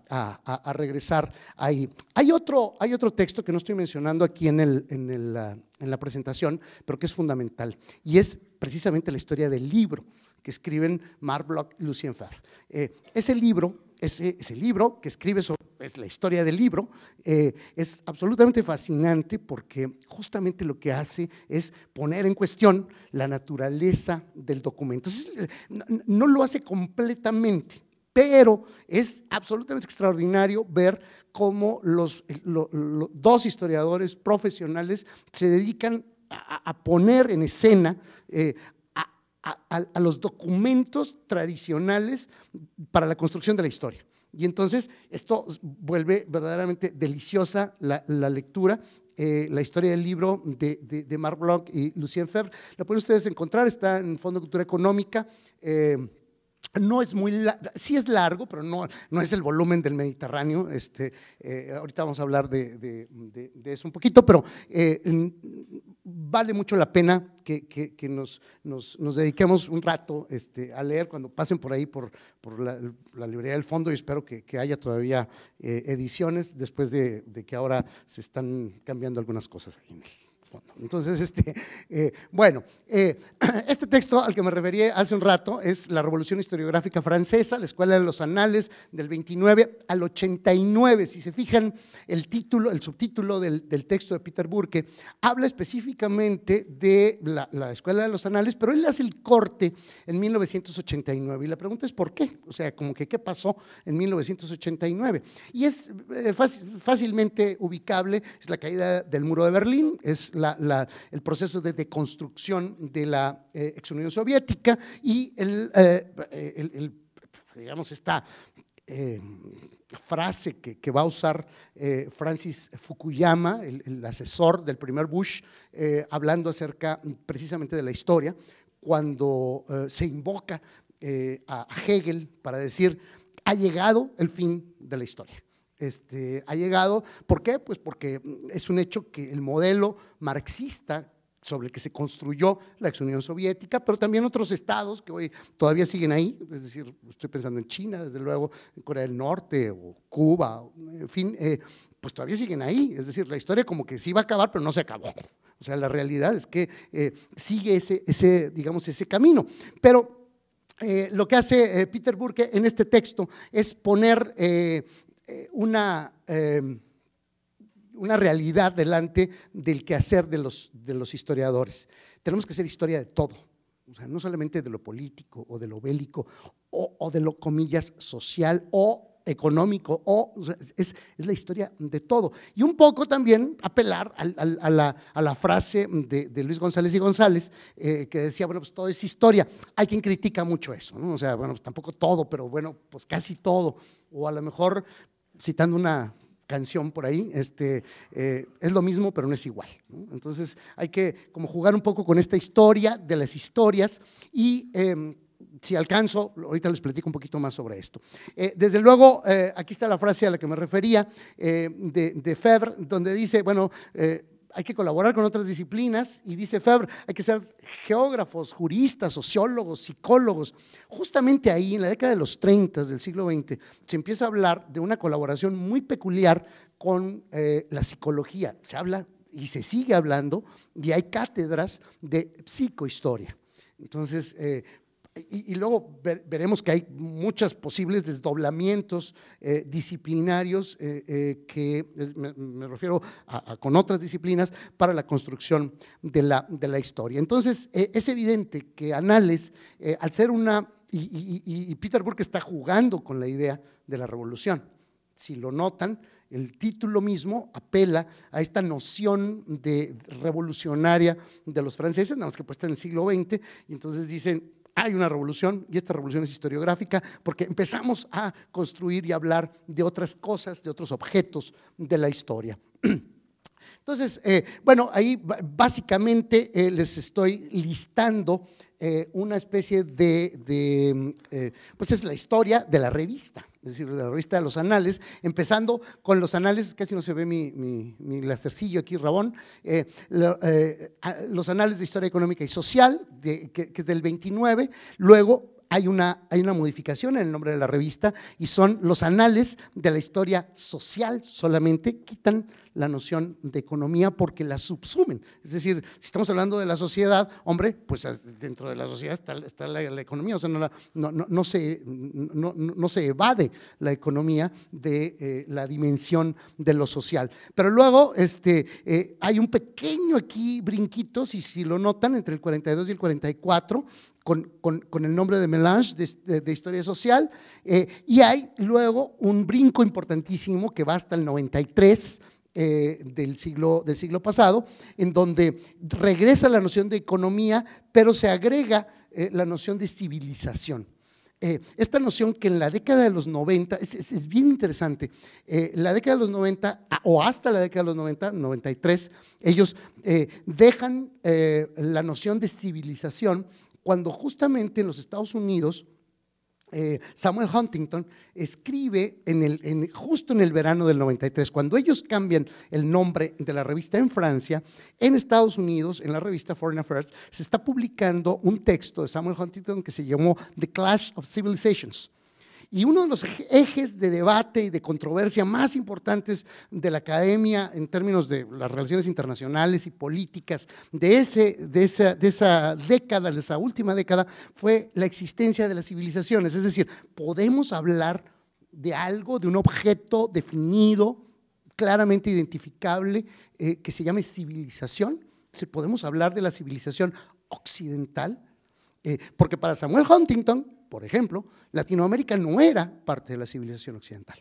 regresar ahí. Hay otro, hay otro texto que no estoy mencionando aquí en, el, ah, en, la presentación, pero que es fundamental y es precisamente la historia del libro que escriben Marc Bloch y Lucien Febvre. Eh, ese libro ese, libro que escribe sobre es la historia del libro, eh, es absolutamente fascinante porque justamente lo que hace es poner en cuestión la naturaleza del documento. Eh, no, lo hace completamente, pero es absolutamente extraordinario ver cómo los, eh, dos historiadores profesionales se dedican a, poner en escena a, los documentos tradicionales para la construcción de la historia. Y entonces esto vuelve verdaderamente deliciosa la, lectura. Eh, la historia del libro de, de, Marc Bloch y Lucien Febvre. La pueden ustedes encontrar, está en Fondo de Cultura Económica. Eh, no es muy, sí es largo, pero no, no es el volumen del Mediterráneo. Este, eh, ahorita vamos a hablar de, eso un poquito, pero eh, vale mucho la pena que, nos, dediquemos un rato este, a leer cuando pasen por ahí, por, la, librería del fondo, y espero que, haya todavía eh, ediciones después de, que ahora se están cambiando algunas cosas ahí en el. Entonces, [laughs] este, eh, bueno, eh, [clears throat] este texto al que me referí hace un rato es La Revolución Historiográfica Francesa, la Escuela de los Anales, del 29 al 89. Si se fijan, el título, el subtítulo del, texto de Peter Burke habla específicamente de la, Escuela de los Anales, pero él hace el corte en 1989. Y la pregunta es por qué, o sea, como que qué pasó en 1989. Y es eh, fácilmente ubicable, es la caída del muro de Berlín, es la el proceso de deconstrucción de la eh, ex Unión Soviética y el, eh, digamos, esta eh, frase que, va a usar Francis Fukuyama, el, asesor del primer Bush, hablando acerca precisamente de la historia, cuando se invoca a Hegel para decir, ha llegado el fin de la historia. Este, ha llegado. ¿Por qué? Pues porque es un hecho que el modelo marxista sobre el que se construyó la ex Unión Soviética, pero también otros estados que hoy todavía siguen ahí, es decir, estoy pensando en China, desde luego, en Corea del Norte o Cuba, en fin, eh, pues todavía siguen ahí, es decir, la historia como que sí va a acabar, pero no se acabó. O sea, la realidad es que eh, sigue ese, ese, digamos, ese camino. Pero eh, lo que hace Peter Burke en este texto es poner eh, una, em, una realidad delante del quehacer de los, de los historiadores. Tenemos que hacer historia de todo, o sea, no solamente de lo político o de lo bélico o, o de lo, comillas, social o económico o, es, la historia de todo. Y un poco también apelar a, la, frase de, Luis González y González, eh, que decía, bueno, pues todo es historia. Hay quien critica mucho eso, ¿no? O sea, bueno, pues tampoco todo, pero bueno, pues casi todo. O a lo mejor, citando una canción por ahí, este, eh, es lo mismo, pero no es igual. Entonces hay que como jugar un poco con esta historia de las historias y... Em, si alcanzo, ahorita les platico un poquito más sobre esto. Eh, desde luego, eh, aquí está la frase a la que me refería eh, de, de, Febre, donde dice, bueno, hay que colaborar con otras disciplinas y dice Febre, hay que ser geógrafos, juristas, sociólogos, psicólogos. Justamente ahí, en la década de los 30 del siglo XX, se empieza a hablar de una colaboración muy peculiar con la psicología. Se habla y se sigue hablando y hay cátedras de psicohistoria. Entonces, y, luego veremos que hay muchos posibles desdoblamientos eh, disciplinarios eh, eh, que me, refiero a, con otras disciplinas para la construcción de la, de la historia. Entonces, es evidente que Anales, al ser una y, y, Peter Burke está jugando con la idea de la revolución. Si lo notan, el título mismo apela a esta noción de revolucionaria de los franceses, nada más que puesta en el siglo XX, y entonces dicen, hay una revolución y esta revolución es historiográfica porque empezamos a construir y hablar de otras cosas, de otros objetos de la historia. [clears throat] Entonces, eh, bueno, ahí básicamente eh, les estoy listando eh, una especie de mm, pues es la historia de la revista es decir, la revista de Los Anales, empezando con Los Anales, casi no se ve mi, mi, lacercillo aquí, Rabón, eh, eh, Los Anales de Historia Económica y Social, que, es del 29, luego hay una, hay una modificación en el nombre de la revista y son los anales de la historia social solamente, quitan la noción de economía porque la subsumen. Es decir, si estamos hablando de la sociedad, hombre, pues dentro de la sociedad está, está la, economía, o sea, no, se, no, se evade la economía de eh, la dimensión de lo social. Pero luego este, eh, hay un pequeño aquí brinquito, si lo notan, entre el 42 y el 44, con, el nombre de Melange de, Historia Social. Eh, y hay luego un brinco importantísimo que va hasta el 93. Eh, del, siglo, del siglo pasado, en donde regresa la noción de economía, pero se agrega eh, la noción de civilización. esta noción que en la década de los 90, es, bien interesante, la década de los 90 o hasta la década de los 90, 93, ellos dejan la noción de civilización cuando justamente en los Estados Unidos eh, Samuel Huntington escribe justo en el verano del 93, cuando ellos cambian el nombre de la revista en Francia, en Estados Unidos, en la revista Foreign Affairs, se está publicando un texto de Samuel Huntington que se llamó The Clash of Civilizations y uno de los ejes de debate y de controversia más importantes de la academia en términos de las relaciones internacionales y políticas de, ese, de, esa, década, de esa última década, fue la existencia de las civilizaciones. Es decir, podemos hablar de algo, de un objeto definido, claramente identificable, eh, que se llame civilización. Se podemos hablar de la civilización occidental, eh, porque para Samuel Huntington por ejemplo, Latinoamérica no era parte de la civilización occidental.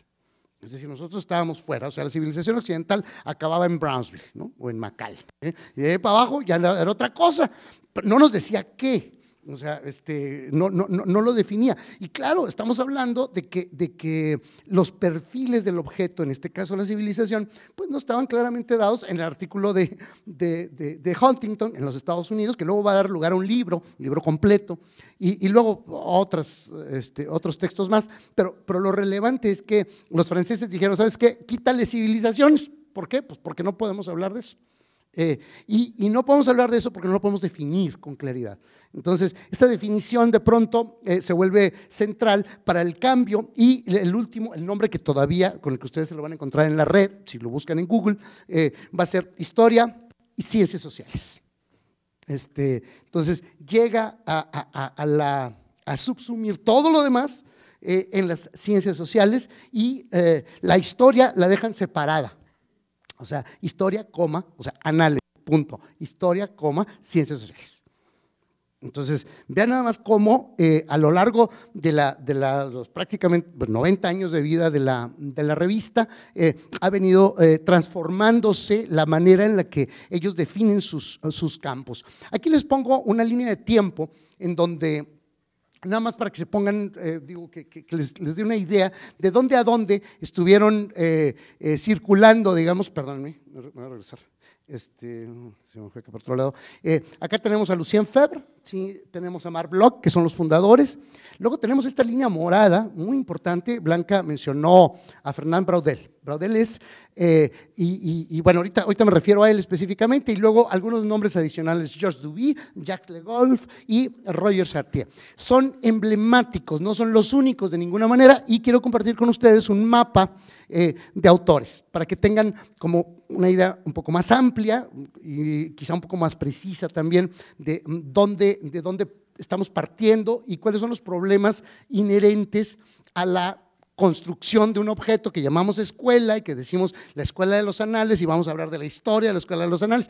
Es decir, nosotros estábamos fuera, o sea, la civilización occidental acababa en Brownsville ¿no? o en Macal. ¿eh? Y de ahí para abajo ya era otra cosa. no nos decía qué, o sea, este, no, no, no, lo definía. Y claro, estamos hablando de que, de que los perfiles del objeto, en este caso la civilización, pues no estaban claramente dados en el artículo de, de, Huntington en los Estados Unidos, que luego va a dar lugar a un libro, un libro completo, y, luego otras, este, otros textos más. Pero, pero lo relevante es que los franceses dijeron, ¿sabes qué? Quítale civilizaciones. ¿Por qué? Pues porque no podemos hablar de eso. Eh, y, no podemos hablar de eso porque no lo podemos definir con claridad. Entonces, esta definición de pronto eh, se vuelve central para el cambio y el último, el nombre que todavía, con el que ustedes se lo van a encontrar en la red, si lo buscan en Google, eh, va a ser historia y ciencias sociales. Este, entonces, llega a subsumir todo lo demás en las ciencias sociales y la historia la dejan separada o sea, historia, coma, o sea, análisis, punto, historia, coma, ciencias sociales. Entonces, vean nada más cómo eh, a lo largo de, la, de los prácticamente 90 pues, años de vida de la, revista, eh, ha venido eh, transformándose la manera en la que ellos definen sus, sus campos. Aquí les pongo una línea de tiempo en donde Nada más para que se pongan, eh, digo, que, les, dé una idea de dónde a dónde estuvieron eh, eh, circulando, digamos, perdónenme, me voy a regresar, este, se me fue acá por otro lado. acá tenemos a Lucien Febre, ¿sí? tenemos a mar Block, que son los fundadores. Luego tenemos esta línea morada, muy importante. Blanca mencionó a Fernán Braudel. Braudel es, eh, y, bueno, ahorita, ahorita me refiero a él específicamente, y luego algunos nombres adicionales, George Duby, Jacques Le Golf y Roger Sartier. Son emblemáticos, no son los únicos de ninguna manera, y quiero compartir con ustedes un mapa eh, de autores, para que tengan como una idea un poco más amplia y quizá un poco más precisa también de dónde de dónde estamos partiendo y cuáles son los problemas inherentes a la construcción de un objeto que llamamos escuela y que decimos la escuela de los anales y vamos a hablar de la historia de la escuela de los anales,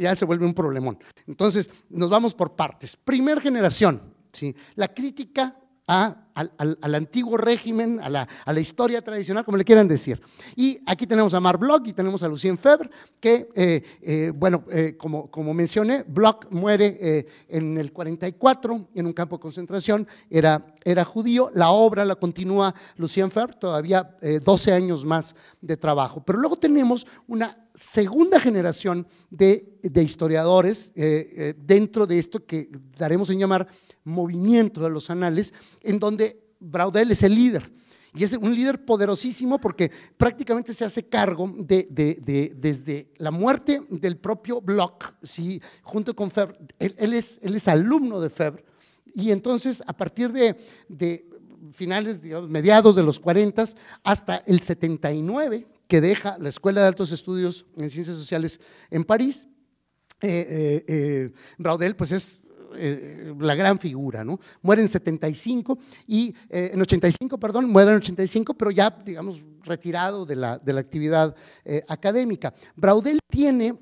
ya se vuelve un problemón. Entonces, nos vamos por partes. Primer generación, ¿sí? la crítica al, antiguo régimen, a la, historia tradicional, como le quieran decir. Y aquí tenemos a Mar Bloch y tenemos a Lucien Febre, que, eh, eh, bueno, eh, como, como mencioné, Bloch muere en el 44 en un campo de concentración, era, era judío, la obra la continúa Lucien Febre, todavía 12 años más de trabajo. Pero luego tenemos una segunda generación de, de historiadores dentro de esto que daremos en llamar movimiento de los anales, en donde Braudel es el líder. Y es un líder poderosísimo porque prácticamente se hace cargo de, de, desde la muerte del propio Bloch, ¿sí? junto con Febre. Él, es, él es alumno de Febre. Y entonces, a partir de, de finales, mediados de los 40 hasta el 79, que deja la Escuela de Altos Estudios en Ciencias Sociales en París, eh, eh, eh, Braudel pues es eh, la gran figura, ¿no? Muere en 75 y eh, en 85, perdón, muere en 85, pero ya, digamos, retirado de la, de la actividad eh, académica. Braudel tiene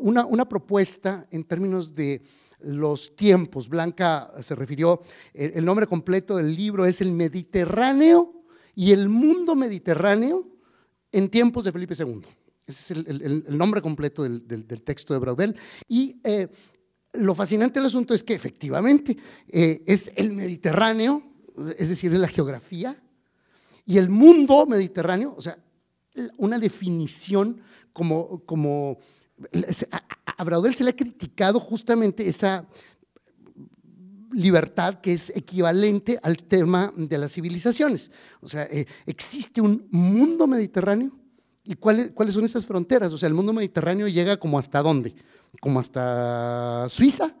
una, propuesta en términos de los tiempos. Blanca se refirió, el, nombre completo del libro es El Mediterráneo y el mundo mediterráneo en tiempos de Felipe II. Ese es el, nombre completo del, texto de Braudel. Y lo fascinante del asunto es que efectivamente eh, es el Mediterráneo, es decir, es la geografía, y el mundo mediterráneo, o sea, una definición como, como a Braudel se le ha criticado justamente esa libertad que es equivalente al tema de las civilizaciones. O sea, eh, existe un mundo mediterráneo. ¿Y cuáles, cuáles son esas fronteras? O sea, el mundo mediterráneo llega como hasta dónde como hasta Suiza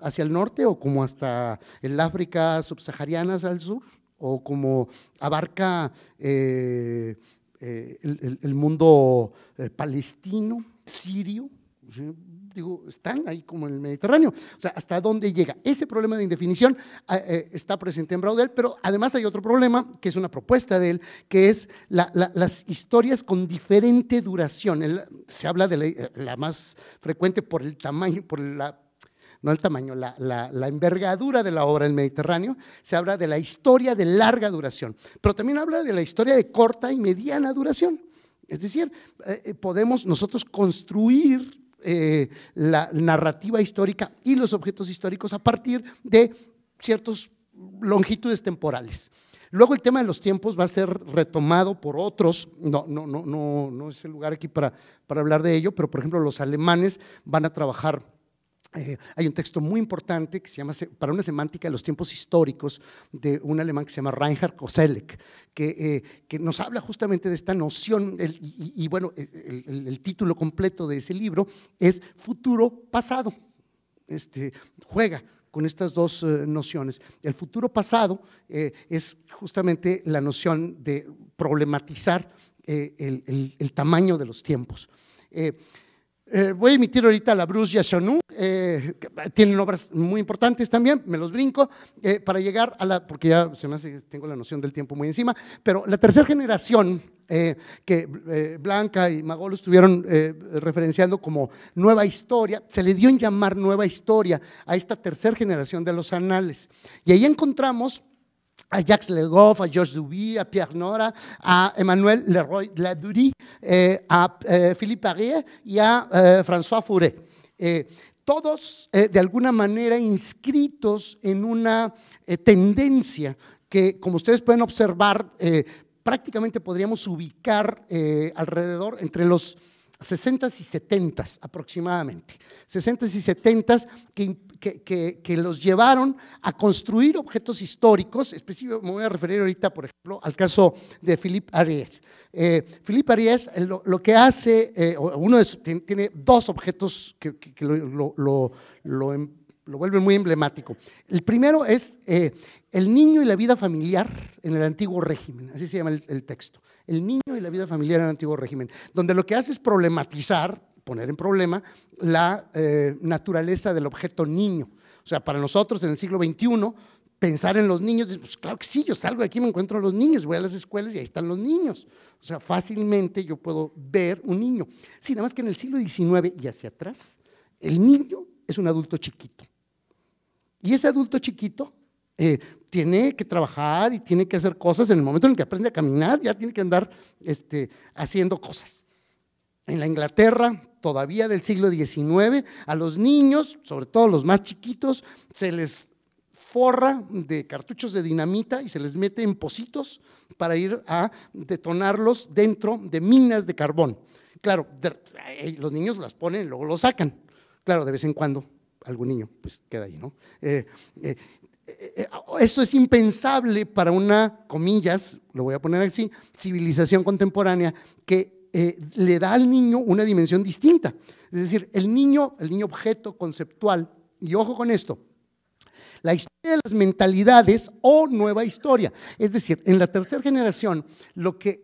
hacia el norte o como hasta el África subsahariana hacia el sur o como abarca eh, eh, el, mundo eh, palestino, sirio digo, están ahí como en el Mediterráneo. O sea, ¿hasta dónde llega? Ese problema de indefinición ah, eh, está presente en Braudel, pero además hay otro problema, que es una propuesta de él, que es las historias con diferente duración. se habla de eh, la, más frecuente por el tamaño, por la no el tamaño, la, envergadura de la obra del Mediterráneo, se habla de la historia de larga duración, pero también habla de la historia de corta y mediana duración. Es decir, eh, podemos nosotros construir eh, la narrativa histórica y los objetos históricos a partir de ciertas longitudes temporales. Luego el tema de los tiempos va a ser retomado por otros, no, no, no, no, no es el lugar aquí para, para hablar de ello, pero por ejemplo los alemanes van a trabajar eh, hay un texto muy importante que se llama Para una semántica de los tiempos históricos de un alemán que se llama Reinhard Koselleck, que, eh, que nos habla justamente de esta noción, y, bueno, el, título completo de ese libro es Futuro Pasado. Este, juega con estas dos eh, nociones. El futuro pasado es justamente la noción de problematizar el, el, el, tamaño de los tiempos. Eh, voy a emitir ahorita a la Bruce Yashonou, eh, tienen obras muy importantes también, me los brinco, eh, para llegar a la, porque ya se me hace, tengo la noción del tiempo muy encima, pero la tercera generación eh, que Blanca y Magolo estuvieron referenciando como nueva historia, se le dio en llamar nueva historia a esta tercera generación de los anales. Y ahí encontramos a Jacques Legoff, a George Duby, a Pierre Nora, a Emmanuel Leroy Ladurie, eh, a eh, Philippe Parier y a eh, François Furet. todos, de alguna manera, inscritos en una tendencia que, como ustedes pueden observar, prácticamente podríamos ubicar alrededor entre los 60 y 70s aproximadamente, 60 y 70s que, que, los llevaron a construir objetos históricos, específicamente me voy a referir ahorita, por ejemplo, al caso de Filipe Arias. Eh, Philippe eh, lo, que hace, eh, uno tiene, dos objetos que, lo, lo, em, vuelven muy emblemático. El primero es eh, El niño y la vida familiar en el antiguo régimen, así se llama el texto el niño y la vida familiar en el antiguo régimen, donde lo que hace es problematizar, poner en problema, la eh, naturaleza del objeto niño. O sea, para nosotros en el siglo XXI, pensar en los niños, pues claro que sí, yo salgo de aquí, me encuentro los niños, voy a las escuelas y ahí están los niños. O sea, fácilmente yo puedo ver un niño. Sí, nada más que en el siglo XIX y hacia atrás, el niño es un adulto chiquito. Y ese adulto chiquito eh, tiene que trabajar y tiene que hacer cosas. En el momento en el que aprende a caminar, ya tiene que andar este, haciendo cosas. En la Inglaterra, todavía del siglo XIX, a los niños, sobre todo los más chiquitos, se les forra de cartuchos de dinamita y se les mete en pocitos para ir a detonarlos dentro de minas de carbón. Claro, eh, los niños las ponen y luego los sacan. Claro, de vez en cuando algún niño pues queda ahí, ¿no? Eh, eh, eh, esto es impensable para una, comillas, lo voy a poner así, civilización contemporánea que eh, le da al niño una dimensión distinta. Es decir, el niño, el niño objeto conceptual, y ojo con esto, la historia de las mentalidades o nueva historia. Es decir, en la tercera generación, lo que,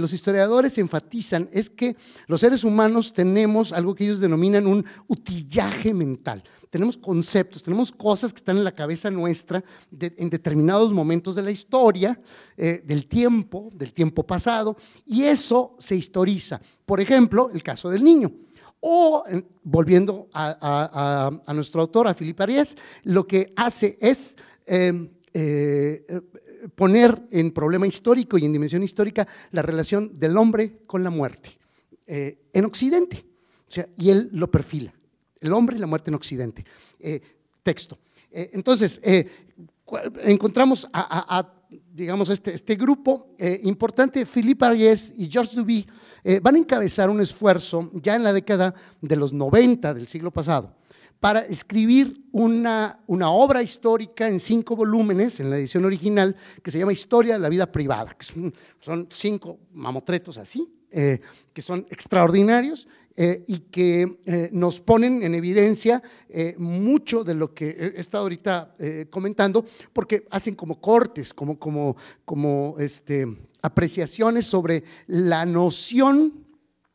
los historiadores enfatizan es que los seres humanos tenemos algo que ellos denominan un utillaje mental. Tenemos conceptos, tenemos cosas que están en la cabeza nuestra en determinados momentos de la historia, eh, del tiempo, del tiempo pasado, y eso se historiza. Por ejemplo, el caso del niño. O, volviendo a, nuestro autor, a Filipe Arias, lo que hace es em, eh, poner en problema histórico y en dimensión histórica la relación del hombre con la muerte eh, en Occidente. O sea, y él lo perfila, el hombre y la muerte en Occidente. Eh, texto. entonces, encontramos a digamos, este, este grupo eh, importante, Philippe Ariès y Georges Duby, eh, van a encabezar un esfuerzo ya en la década de los 90 del siglo pasado para escribir una, obra histórica en cinco volúmenes, en la edición original, que se llama Historia de la Vida Privada, que son cinco mamotretos así, eh, que son extraordinarios eh, y que eh, nos ponen en evidencia mucho de lo que he estado ahorita comentando, porque hacen como cortes, como, como, como este, apreciaciones sobre la noción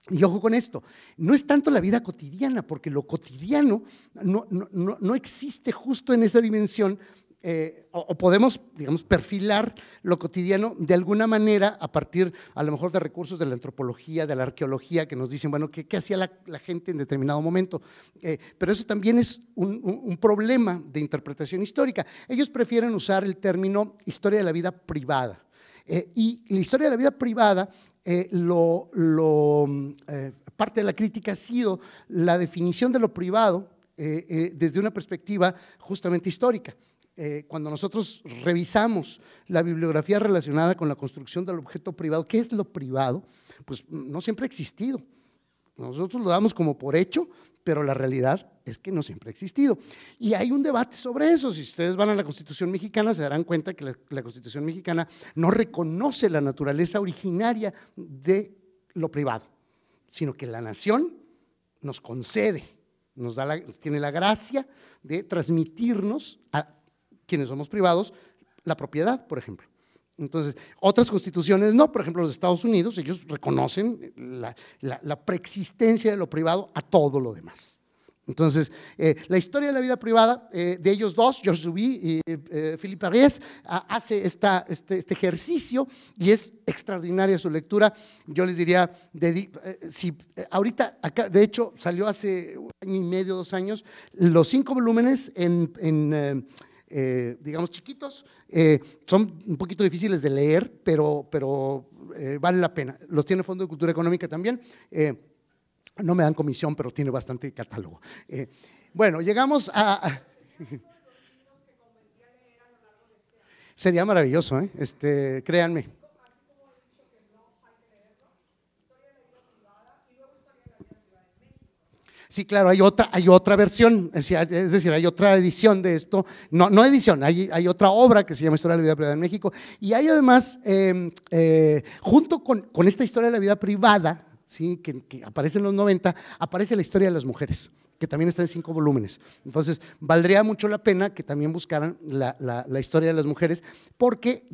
y ojo con esto, no es tanto la vida cotidiana, porque lo cotidiano no, no, no existe justo en esa dimensión eh, o, podemos, digamos, perfilar lo cotidiano de alguna manera a partir a lo mejor de recursos de la antropología, de la arqueología, que nos dicen, bueno, ¿qué, hacía la, gente en determinado momento? Eh, pero eso también es un, problema de interpretación histórica. Ellos prefieren usar el término historia de la vida privada. Eh, y la historia de la vida privada lo, parte de la crítica ha sido la definición de lo privado desde una perspectiva justamente histórica. Eh, cuando nosotros revisamos la bibliografía relacionada con la construcción del objeto privado, ¿qué es lo privado? Pues mm, no siempre ha existido. Nosotros lo damos como por hecho, pero la realidad es que no siempre ha existido. Y hay un debate sobre eso. Si ustedes van a la Constitución mexicana, se darán cuenta que la, Constitución mexicana no reconoce la naturaleza originaria de lo privado, sino que la nación nos concede, nos da tiene la gracia de transmitirnos a quienes somos privados, la propiedad, por ejemplo. Entonces, otras constituciones no, por ejemplo, los Estados Unidos, ellos reconocen la, preexistencia de lo privado a todo lo demás. Entonces, eh, la historia de la vida privada eh, de ellos dos, George Duby y eh, eh Philippe hace esta, este, este, ejercicio y es extraordinaria su lectura. Yo les diría, de, si ahorita, acá, de hecho, salió hace un año y medio, dos años, los cinco volúmenes en eh, digamos, chiquitos. Eh, son un poquito difíciles de leer, pero, pero eh, vale la pena. Los tiene el Fondo de Cultura Económica también. no me dan comisión, pero tiene bastante catálogo. bueno, llegamos a... [laughs] Sería maravilloso, este, créanme. Sí, claro, hay otra, hay otra versión, es decir, hay otra edición de esto, no, no edición, hay, hay otra obra que se llama Historia de la Vida Privada en México, y hay además, em, eh, junto con, con, esta historia de la vida privada, ¿sí? que, aparece en los 90, aparece la historia de las mujeres que también está en cinco volúmenes. Entonces, valdría mucho la pena que también buscaran la, la, historia de las mujeres, porque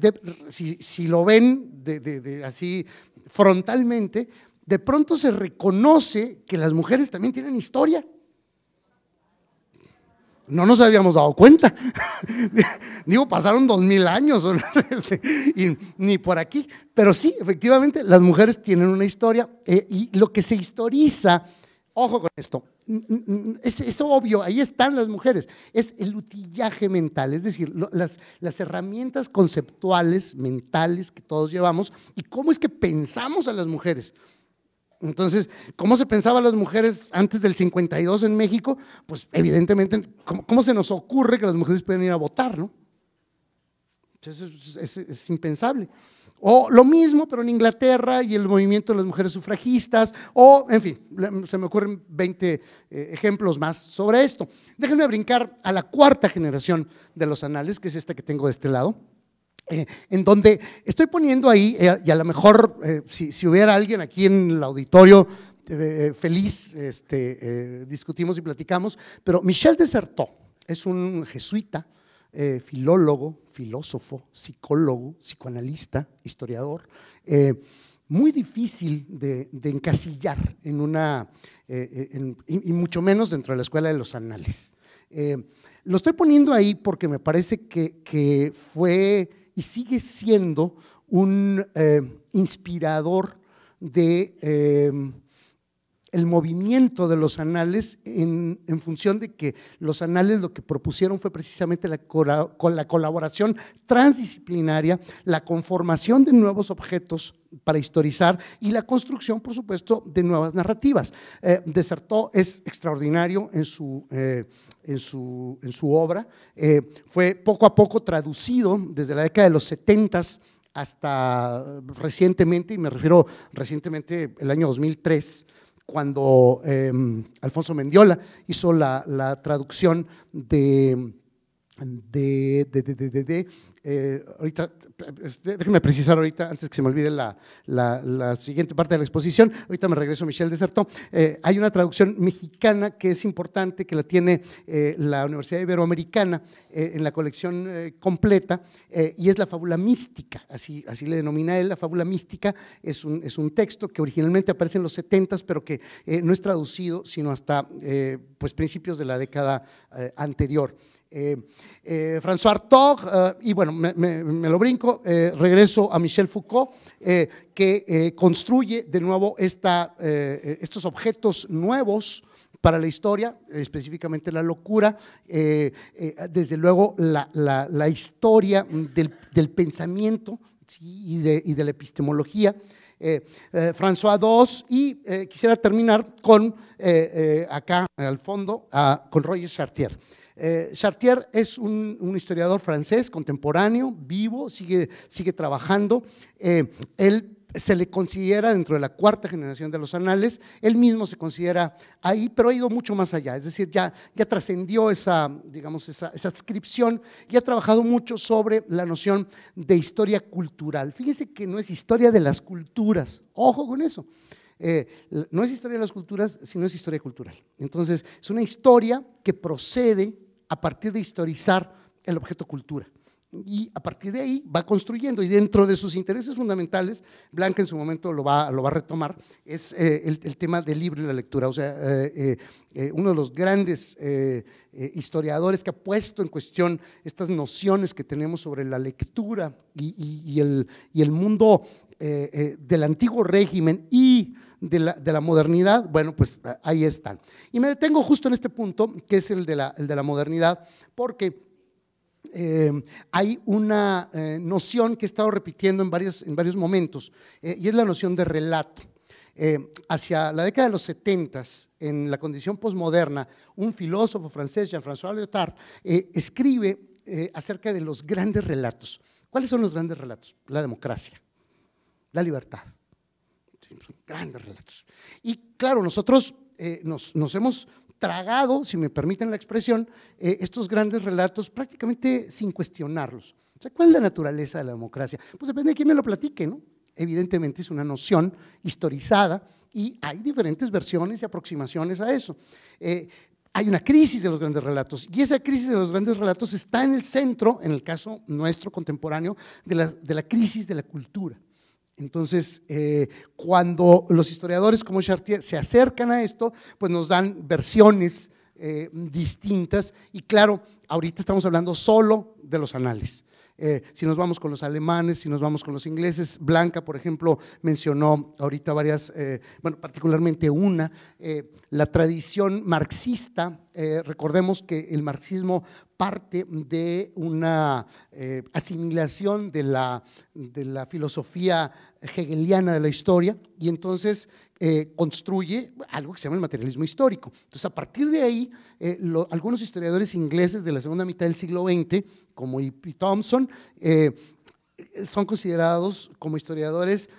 si, si, lo ven de, de, así frontalmente, de pronto se reconoce que las mujeres también tienen historia. No nos habíamos dado cuenta. [laughs] Digo, pasaron dos mil años [laughs] este, ni por aquí. Pero sí, efectivamente, las mujeres tienen una historia eh, y lo que se historiza, ojo con esto, es, obvio, ahí están las mujeres, es el utillaje mental, es decir, las herramientas conceptuales, mentales que todos llevamos y cómo es que pensamos a las mujeres. Entonces, ¿cómo se pensaban las mujeres antes del 52 en México? Pues evidentemente, ¿cómo, se nos ocurre que las mujeres pueden ir a votar? ¿no? Pues, es impensable. O lo mismo, pero en Inglaterra y el movimiento de las mujeres sufragistas, o, en fin, se me ocurren 20 eh, ejemplos más sobre esto. Déjenme brincar a la cuarta generación de los anales, que es esta que tengo de este lado. Eh, en donde estoy poniendo ahí, eh, y a lo mejor eh, si, hubiera alguien aquí en el auditorio feliz, este, discutimos y platicamos, pero Michel Desertó es un jesuita, filólogo, filósofo, psicólogo, psicoanalista, historiador, muy difícil de, encasillar en una, y, mucho menos dentro de la escuela de los anales. lo estoy poniendo ahí porque me parece que fue y sigue siendo un eh, inspirador de... Eh, el movimiento de los anales en, función de que los anales lo que propusieron fue precisamente la, con la colaboración transdisciplinaria, la conformación de nuevos objetos para historizar y la construcción, por supuesto, de nuevas narrativas. Eh, Desertó es extraordinario en su... Eh, en su, en su obra. Eh, fue poco a poco traducido desde la década de los 70 hasta recientemente, y me refiero recientemente el año 2003, cuando em, Alfonso Mendiola hizo la traducción de de, de, de, de eh, ahorita, eh, déjeme precisar ahorita, antes que se me olvide la, siguiente parte de la exposición, ahorita me regreso Michelle Desertó, eh, hay una traducción mexicana que es importante, que la tiene eh, la Universidad Iberoamericana en la colección completa, y es la fábula mística, así, le denomina él, la fábula mística es un, es un texto que originalmente aparece en los 70 pero que no es traducido sino hasta pues principios de la década anterior. Eh, eh, François Artaud, eh, y bueno, me, lo brinco, regreso a Michel Foucault, que construye de nuevo estos objetos nuevos para la historia, específicamente la locura, desde luego la, historia del, pensamiento y, de, la epistemología. François II y quisiera terminar con acá al fondo con Roger Chartier. Eh, Chartier es un, historiador francés contemporáneo, vivo, sigue, sigue trabajando. Eh, él se le considera dentro de la cuarta generación de los anales, él mismo se considera ahí, pero ha ido mucho más allá, es decir, ya, ya trascendió esa, digamos, esa, esa adscripción y ha trabajado mucho sobre la noción de historia cultural. Fíjense que no es historia de las culturas, ojo con eso. Eh, no es historia de las culturas, sino es historia cultural. Entonces, es una historia que procede a partir de historizar el objeto cultura. Y a partir de ahí va construyendo, y dentro de sus intereses fundamentales, Blanca en su momento lo va, lo va a retomar, es eh, el, tema del libro y la lectura. O sea, eh, uno de los grandes historiadores que ha puesto en cuestión estas nociones que tenemos sobre la lectura y, el, el mundo del antiguo régimen y de la, modernidad, bueno, pues eh, ahí están. Y me detengo justo en este punto, que es el de la, modernidad, porque... Eh, hay una eh, noción que he estado repitiendo en, varios en varios momentos, y es la noción de relato. hacia la década de los 70, en la condición posmoderna, un filósofo francés, Jean-François Lyotard, escribe acerca de los grandes relatos. ¿Cuáles son los grandes relatos? La democracia, la libertad, son grandes relatos. Y claro, nosotros eh, nos, hemos tragado, si me permiten la expresión, eh, estos grandes relatos prácticamente sin cuestionarlos. sea, ¿cuál es la naturaleza de la democracia? Pues depende de quién me lo platique, ¿no? Evidentemente es una noción historizada y hay diferentes versiones y aproximaciones a eso. Eh, hay una crisis de los grandes relatos y esa crisis de los grandes relatos está en el centro, en el caso nuestro contemporáneo, de la crisis de la cultura. Entonces, eh, cuando los historiadores como Chartier se acercan a esto, pues nos dan versiones eh, distintas y claro, ahorita estamos hablando solo de los anales. Eh, si nos vamos con los alemanes, si nos vamos con los ingleses, Blanca, por ejemplo, mencionó ahorita varias, bueno, particularmente una, la tradición marxista, recordemos que el marxismo parte de una eh, asimilación de la, de la filosofía hegeliana de la historia y entonces eh, construye algo que se llama el materialismo histórico. Entonces, a partir de ahí, eh, algunos historiadores ingleses de la segunda mitad del siglo XX, como E.P. Thompson, son considerados como historiadores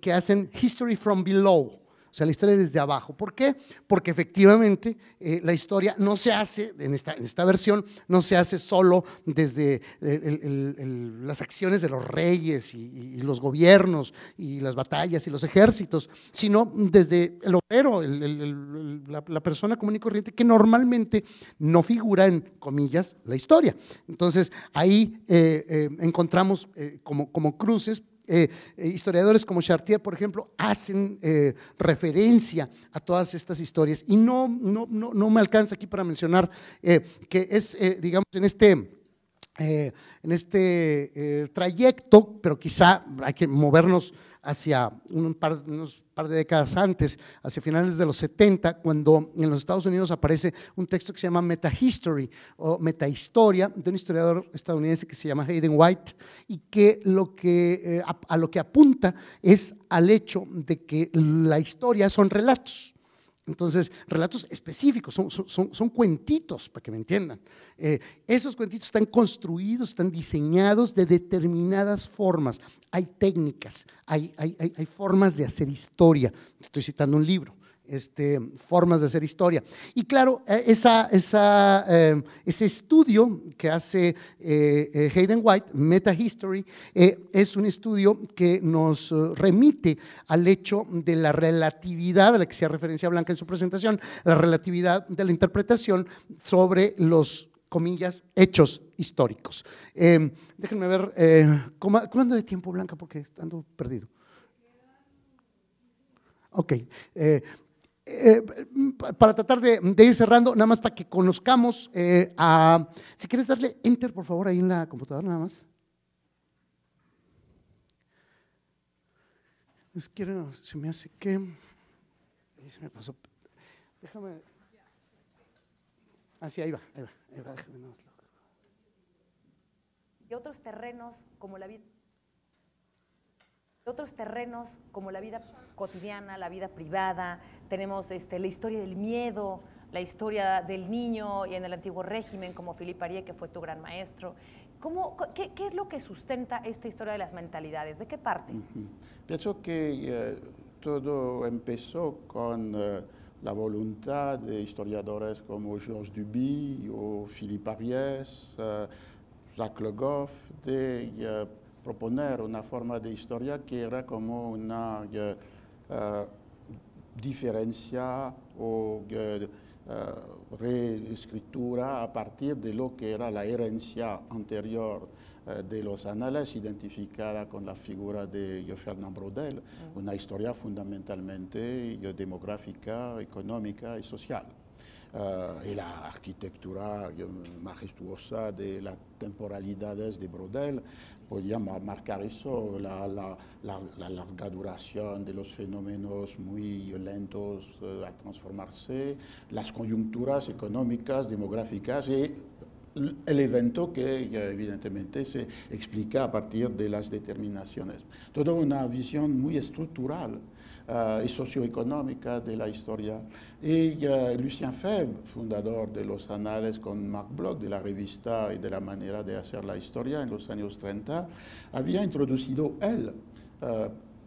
que hacen history from below, o sea, la historia desde abajo. ¿Por qué? Porque efectivamente eh, la historia no se hace, en esta, en esta, versión, no se hace solo desde eh, las acciones de los reyes y, los gobiernos y las batallas y los ejércitos, sino desde el obrero, la, persona común y corriente que normalmente no figura en comillas la historia. Entonces ahí eh, encontramos como, como cruces eh, eh, historiadores como Chartier, por ejemplo, hacen eh, referencia a todas estas historias. Y no, no, me alcanza aquí para mencionar que es, digamos, en este... en este trayecto, pero quizá hay que movernos hacia un par, par de décadas antes, hacia finales de los 70, cuando en los Estados Unidos aparece un texto que se llama Metahistory o Metahistoria de un historiador estadounidense que se llama Hayden White y que, lo que eh, a lo que apunta es al hecho de que la historia son relatos entonces, relatos específicos, son, cuentitos, para que me entiendan. Eh, esos cuentitos están construidos, están diseñados de determinadas formas. Hay técnicas, hay, hay formas de hacer historia. Estoy citando un libro este, formas de hacer historia. Y claro, eh, eh, ese estudio que hace eh, Hayden White, Meta History, es un estudio que nos remite al hecho de la relatividad, a la que ha referencia Blanca en su presentación, la relatividad de la interpretación sobre los comillas, hechos históricos. déjenme ver, ¿cómo, ando de tiempo, Blanca? Porque ando perdido. Ok, eh, para tratar de, ir cerrando, nada más para que conozcamos eh, a... Si quieres darle enter, por favor, ahí en la computadora, nada más. Es se me hace que... Ahí se me pasó. Déjame... Ah, ahí va, ahí va. Ahí va Y otros terrenos como la vida otros terrenos como la vida cotidiana, la vida privada, tenemos este, la historia del miedo, la historia del niño y en el antiguo régimen, como Philippe Arié, que fue tu gran maestro. ¿Cómo, qué, es lo que sustenta esta historia de las mentalidades? ¿De qué parte? Pienso que eh, todo empezó con eh, la voluntad de historiadores como Georges Duby o Philippe Ariès, eh, Jacques Le Goff, de proponer una forma de historia que era como una eh, eh, diferencia o eh, reescritura a partir de lo que era la herencia anterior de los anales identificada con la figura de Fernand Braudel, mm. una historia fundamentalmente demográfica, económica y social. Eh, y la arquitectura majestuosa de las temporalidades de Brodel, podíamos pues marcar eso, la, larga duración de los fenómenos muy lentos eh, a transformarse, las coyunturas económicas, demográficas y el evento que evidentemente se explica a partir de las determinaciones. Toda una visión muy estructural Euh, et socio hein, de la historia. Et euh, Lucien Febvre, fondateur de los anales con Marc Bloch, de la revista et de la manera de hacer la historia en los años 30, había introducido él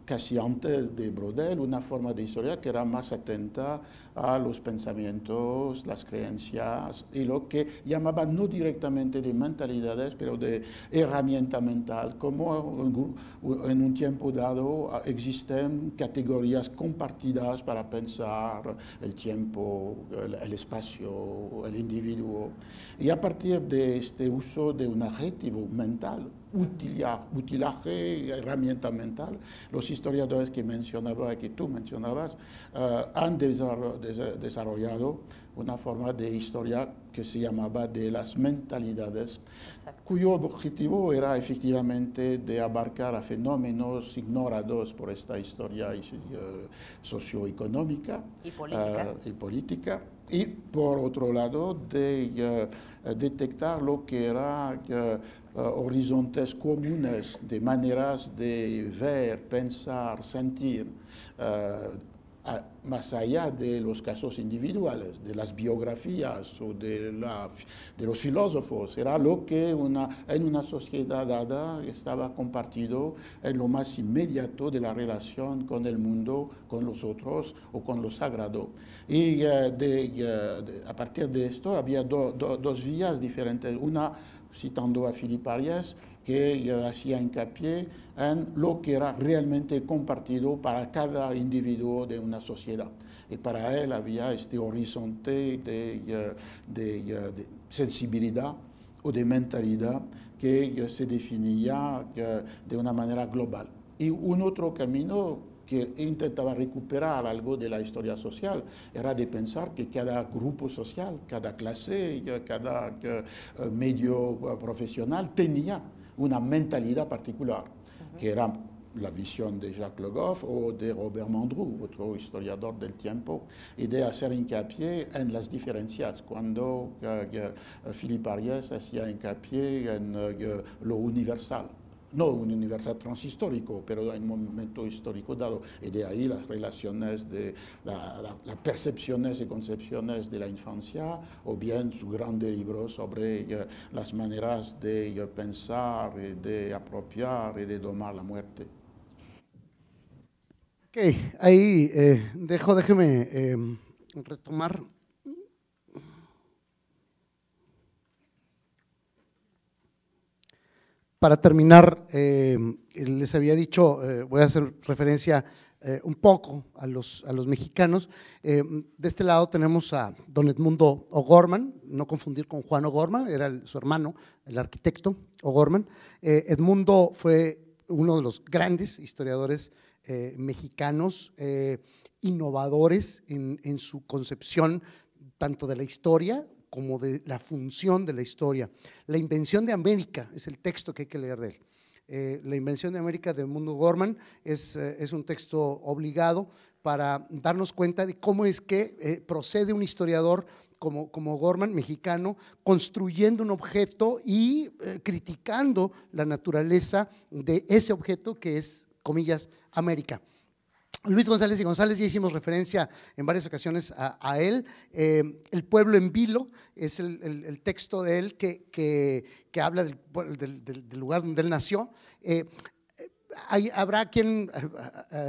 quasi euh, casi de Brodel, una forma de historia que era plus atenta a los pensamientos, las creencias y lo que llamaban no directamente de mentalidades, pero de herramienta mental, como en un tiempo dado ah, existen categorías compartidas para pensar el tiempo, el, espacio, el individuo. Y a partir de este uso de un adjetivo mental, utilaje, herramienta mental, los historiadores que mencionaba, que tú mencionabas, ah, han desarrollado desarrollado una forma de historia que se llamaba de las mentalidades, cuyo objetivo era efectivamente de abarcar a fenómenos ignorados por esta historia eh, socioeconómica ah, y política. y por otro lado de eh, detectar lo que eran eh, horizontes comunes de maneras de ver, pensar, sentir más allá de los casos individuales, de las biografías o de, de los filósofos. Era lo que una, en una sociedad dada estaba compartido en lo más inmediato de la relación con el mundo, con los otros o con lo sagrado. Y eh, eh, a partir de esto había dos vías diferentes. Una, citando a Philippe Arias, que eh, hacía hincapié en lo que era realmente compartido para cada individuo de una sociedad. Y para él había este horizonte de, eh, eh, sensibilidad o de mentalidad que eh, se definía de una manera global. Y un otro camino que intentaba recuperar algo de la historia social era de pensar que cada grupo social, cada clase, cada medio profesional tenía una mentalidad particular qui era la vision de Jacques Le Goff ou de Robert Mandrou, votre historiador del tiempo, et de hacer capier en las diferencias. quand eh, eh, Philippe Ariès hacía capier en eh, lo universal, no un universo transhistórico, pero en un momento histórico dado. Y de ahí las relaciones, de las percepciones y concepciones de la infancia, o bien su grande libro sobre eh, las maneras de eh, pensar, y eh, de apropiar y de domar la muerte. Ok, ahí dejo, déjeme retomar para terminar, eh, les había dicho, eh, voy a hacer referencia eh, un poco a los, a los mexicanos. de este lado tenemos a don Edmundo O'Gorman, no confundir con Juan O'Gorman, era su hermano, el arquitecto O'Gorman. Edmundo fue uno de los grandes historiadores mexicanos, innovadores en, en su concepción tanto de la historia como de la función de la historia. La invención de América es el texto que hay que leer de él. Eh, la invención de América de Mundo Gorman eh, es, un texto obligado para darnos cuenta de cómo es que eh, procede un historiador como, como, Gorman, mexicano, construyendo un objeto y criticando la naturaleza de ese objeto que es, comillas, América. Luis González y González, ya hicimos referencia en varias ocasiones a, él. Eh, el pueblo en vilo es el, texto de él que, habla del, lugar donde él nació. Eh, habrá quien,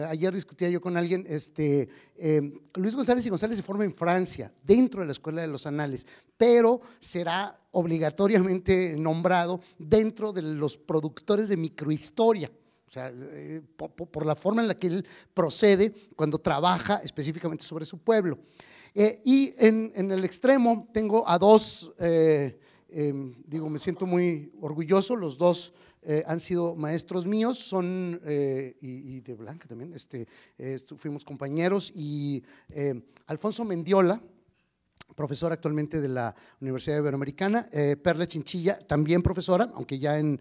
ayer discutía yo con alguien, este, eh, Luis González y González se forma en Francia, dentro de la Escuela de los Anales, pero será obligatoriamente nombrado dentro de los productores de microhistoria o sea, eh, por, la forma en la que él procede cuando trabaja específicamente sobre su pueblo. Eh, y en, el extremo tengo a dos, eh, em, digo, me siento muy orgulloso, los dos han sido maestros míos, son, y, de Blanca también, este, fuimos compañeros, y Alfonso Mendiola, profesora actualmente de la Universidad Iberoamericana, eh, Perla Chinchilla, también profesora, aunque ya en,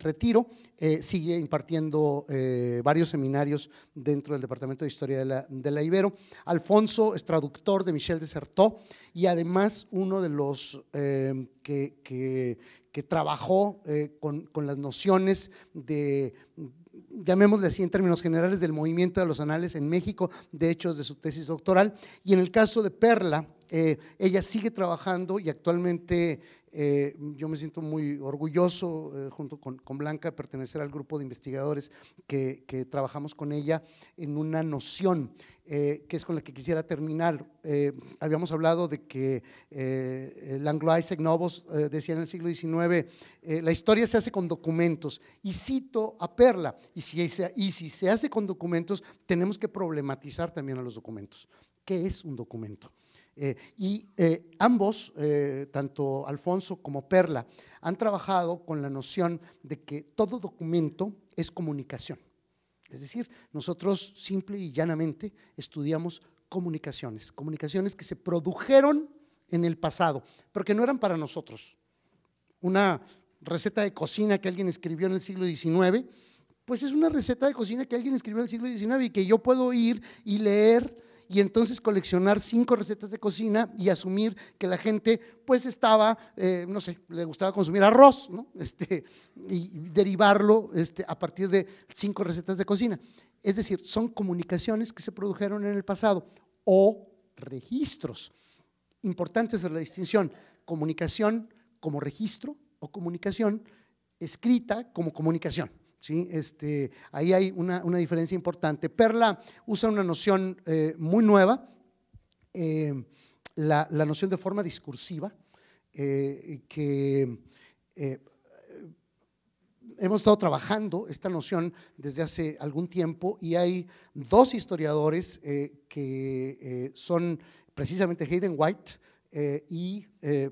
retiro, eh, sigue impartiendo eh, varios seminarios dentro del Departamento de Historia de la, Ibero. Alfonso es traductor de Michel de Certeau y además uno de los que, trabajó con, las nociones de llamémosle así en términos generales, del movimiento de los anales en México, de hechos de su tesis doctoral. Y en el caso de Perla, eh, ella sigue trabajando y actualmente eh, yo me siento muy orgulloso, eh, junto con, Blanca, de pertenecer al grupo de investigadores que, trabajamos con ella en una noción eh, que es con la que quisiera terminar. habíamos hablado de que el Anglo-Isaac Novos decía en el siglo XIX, la historia se hace con documentos, y cito a Perla, y si se hace con documentos, tenemos que problematizar también a los documentos. ¿Qué es un documento? Eh, y eh, ambos, eh, tanto Alfonso como Perla, han trabajado con la noción de que todo documento es comunicación. Es decir, nosotros simple y llanamente estudiamos comunicaciones, comunicaciones que se produjeron en el pasado, porque no eran para nosotros. Una receta de cocina que alguien escribió en el siglo XIX, pues es una receta de cocina que alguien escribió en el siglo XIX y que yo puedo ir y leer y entonces coleccionar cinco recetas de cocina y asumir que la gente pues estaba, eh, no sé, le gustaba consumir arroz, ¿no? Este, y derivarlo este, a partir de cinco recetas de cocina. Es decir, son comunicaciones que se produjeron en el pasado o registros. Importante de la distinción, comunicación como registro o comunicación escrita como comunicación. ¿sí? Este, ahí hay una, diferencia importante. Perla usa una noción eh, muy nueva, eh, la, noción de forma discursiva, eh, que hemos estado trabajando esta noción desde hace algún tiempo y hay dos historiadores que son precisamente Hayden White y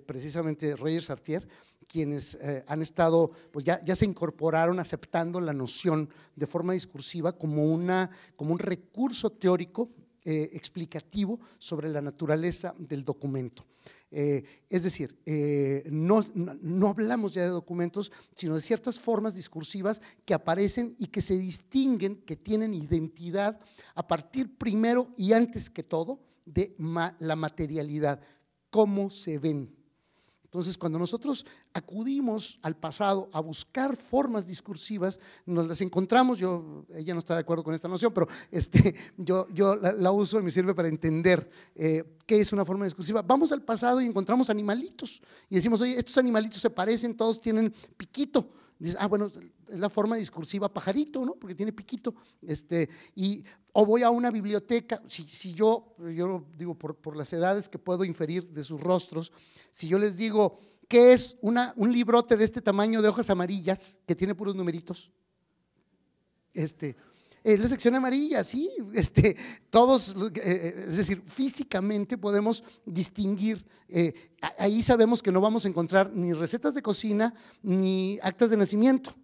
precisamente Roger Sartier, quienes eh, han estado, pues ya, se incorporaron aceptando la noción de forma discursiva como, una, como un recurso teórico eh, explicativo sobre la naturaleza del documento. Eh, es decir, no, no, hablamos ya de documentos, sino de ciertas formas discursivas que aparecen y que se distinguen, que tienen identidad a partir primero y antes que todo de la materialidad, cómo se ven entonces, cuando nosotros acudimos al pasado a buscar formas discursivas, nos las encontramos. Yo, ella no está de acuerdo con esta noción, pero este, [laughs] yo, yo la, uso y me sirve para entender eh, qué es una forma discursiva. Vamos al pasado y encontramos animalitos y decimos, oye, estos animalitos se parecen, todos tienen piquito. Dices, ah, bueno, es la forma discursiva pajarito, ¿no? Porque tiene piquito. Este, y, o voy a una biblioteca, si, si yo, yo digo por, las edades que puedo inferir de sus rostros, si yo les digo, ¿qué es una, un librote de este tamaño de hojas amarillas que tiene puros numeritos? Este, la sección amarilla, sí, [laughs] este, todos, eh, eh, es decir, físicamente podemos distinguir, eh, ahí sabemos que no vamos a encontrar ni recetas de cocina ni actas de nacimiento.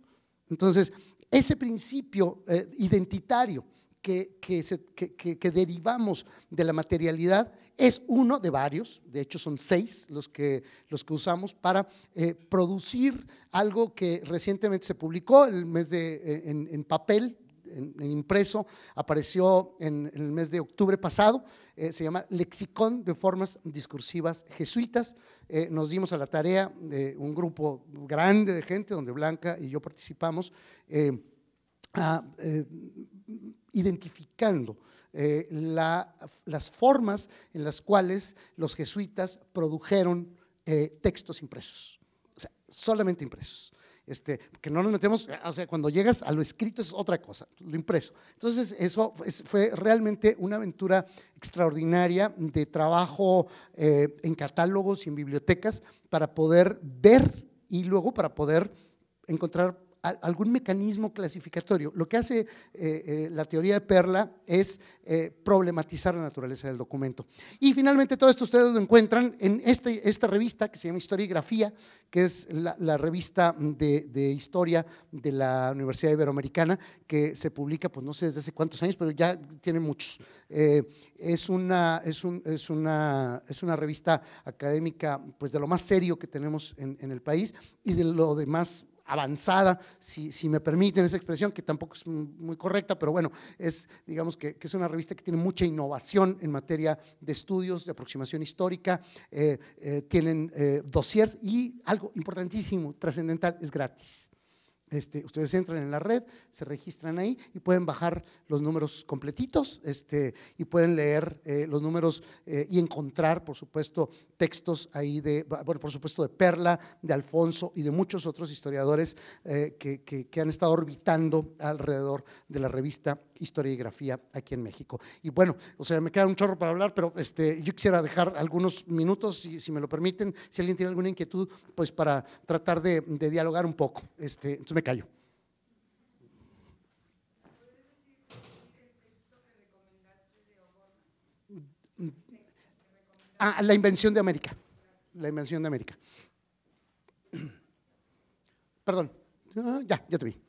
Entonces, ese principio identitario que, que, se, que, derivamos de la materialidad es uno de varios, de hecho son seis los que, los que usamos para producir algo que recientemente se publicó el mes de, en, en papel, en, impreso, apareció en, el mes de octubre pasado, eh, se llama Lexicón de Formas Discursivas Jesuitas. Eh, nos dimos a la tarea de un grupo grande de gente, donde Blanca y yo participamos, eh, identificando las formas en las cuales los jesuitas produjeron textos impresos, o sea, solamente impresos. Este, no nos metemos, o sea, cuando llegas a lo escrito es otra cosa, lo impreso. Entonces, eso fue realmente una aventura extraordinaria de trabajo eh, en catálogos y en bibliotecas para poder ver y luego para poder encontrar algún mecanismo clasificatorio. Lo que hace eh, eh, la teoría de Perla es eh, problematizar la naturaleza del documento. Y finalmente todo esto ustedes lo encuentran en este, esta revista que se llama Historiografía, que es la, revista de, historia de la Universidad Iberoamericana, que se publica, pues no sé desde hace cuántos años, pero ya tiene muchos. es, una, es, una, es una revista académica pues de lo más serio que tenemos en, en el país y de lo demás avanzada, si, me permiten esa expresión, que tampoco es muy correcta, pero bueno, es, digamos que, es una revista que tiene mucha innovación en materia de estudios, de aproximación histórica, eh, eh, tienen eh, dossiers y algo importantísimo, trascendental, es gratis. Este, ustedes entran en la red, se registran ahí y pueden bajar los números completitos este, y pueden leer eh, los números eh, y encontrar, por supuesto, textos ahí de, bueno, por supuesto, de Perla, de Alfonso y de muchos otros historiadores eh, que, que, que han estado orbitando alrededor de la revista historiografía aquí en México. Y bueno, o sea, me queda un chorro para hablar, pero este, yo quisiera dejar algunos minutos, si, si me lo permiten, si alguien tiene alguna inquietud, pues para tratar de, dialogar un poco. Este, entonces me callo. Ah, la invención de América. La invención de América. [clears throat] Perdón. Ah, ya, ya te vi.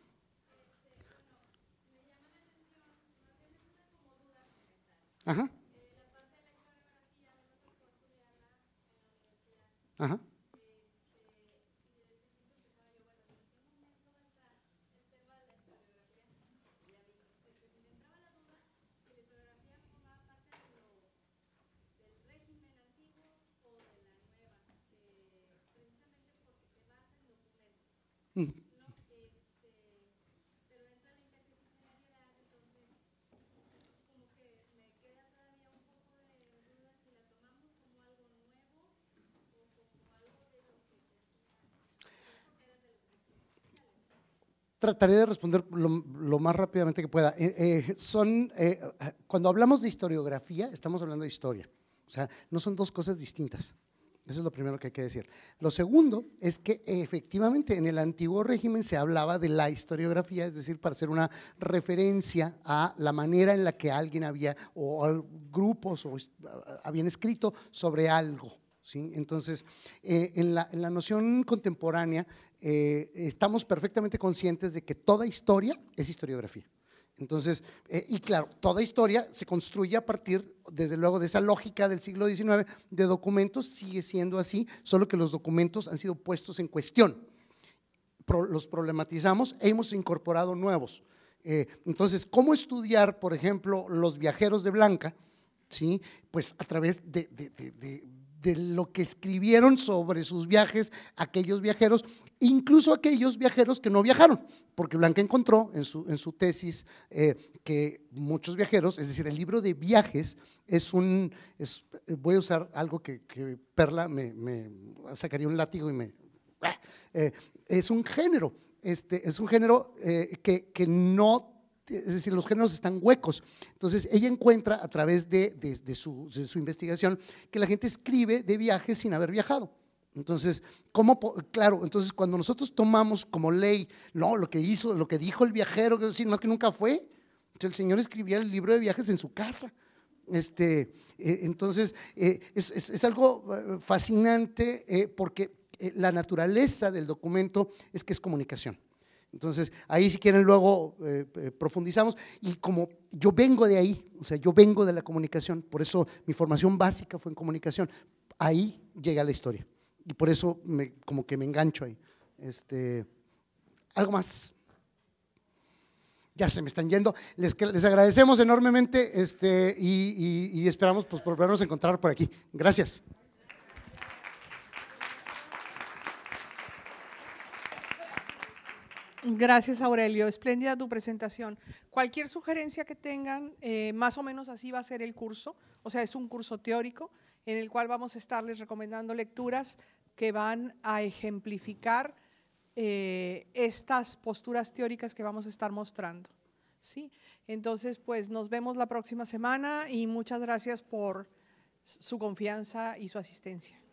La parte de la clara de biología nosotros estudiarla en la universidad. Trataré de responder lo, más rápidamente que pueda. Eh, eh, son, eh, cuando hablamos de historiografía, estamos hablando de historia. O sea, no son dos cosas distintas. Eso es lo primero que hay que decir. Lo segundo es que efectivamente en el antiguo régimen se hablaba de la historiografía, es decir, para hacer una referencia a la manera en la que alguien había o grupos o habían escrito sobre algo. Entonces, eh, en, la, noción contemporánea eh, estamos perfectamente conscientes de que toda historia es historiografía. Entonces, eh, y claro, toda historia se construye a partir, desde luego, de esa lógica del siglo XIX de documentos, sigue siendo así, solo que los documentos han sido puestos en cuestión. los problematizamos e hemos incorporado nuevos. entonces, ¿cómo estudiar, por ejemplo, los viajeros de Blanca? ¿Sí? Pues a través de, de de lo que escribieron sobre sus viajes aquellos viajeros, incluso aquellos viajeros que no viajaron, porque Blanca encontró en su, tesis eh, que muchos viajeros, es decir, el libro de viajes es un, eh, voy a usar algo que, Perla me, sacaría un látigo y me... Eh, es un género, este, es un género que, que no es decir, los géneros están huecos. Entonces, ella encuentra a través de, su, investigación que la gente escribe de viajes sin haber viajado. Entonces, Claro, entonces cuando nosotros tomamos como ley, lo que hizo, lo que dijo el viajero, que es que nunca fue, el señor escribía el libro de viajes en su casa. Este, eh, entonces, eh, es, algo eh, fascinante porque la naturaleza del documento es que es comunicación. Entonces, ahí si quieren luego eh, eh, profundizamos. Y como yo vengo de ahí, o sea, yo vengo de la comunicación, por eso mi formación básica fue en comunicación, ahí llega la historia. Y por eso como que me engancho ahí. Este, algo más. Ya se me están yendo. Les, agradecemos enormemente este, y, y esperamos pues, volvernos a encontrar por aquí. Gracias. Gracias, Aurelio. Espléndida tu presentación. Cualquier sugerencia que tengan, eh, más o menos así va a ser el curso. O sea, es un curso teórico en el cual vamos a estarles recomendando lecturas que van a ejemplificar eh, estas posturas teóricas que vamos a estar mostrando. ¿sí? Entonces, pues nos vemos la próxima semana y muchas gracias por su confianza y su asistencia.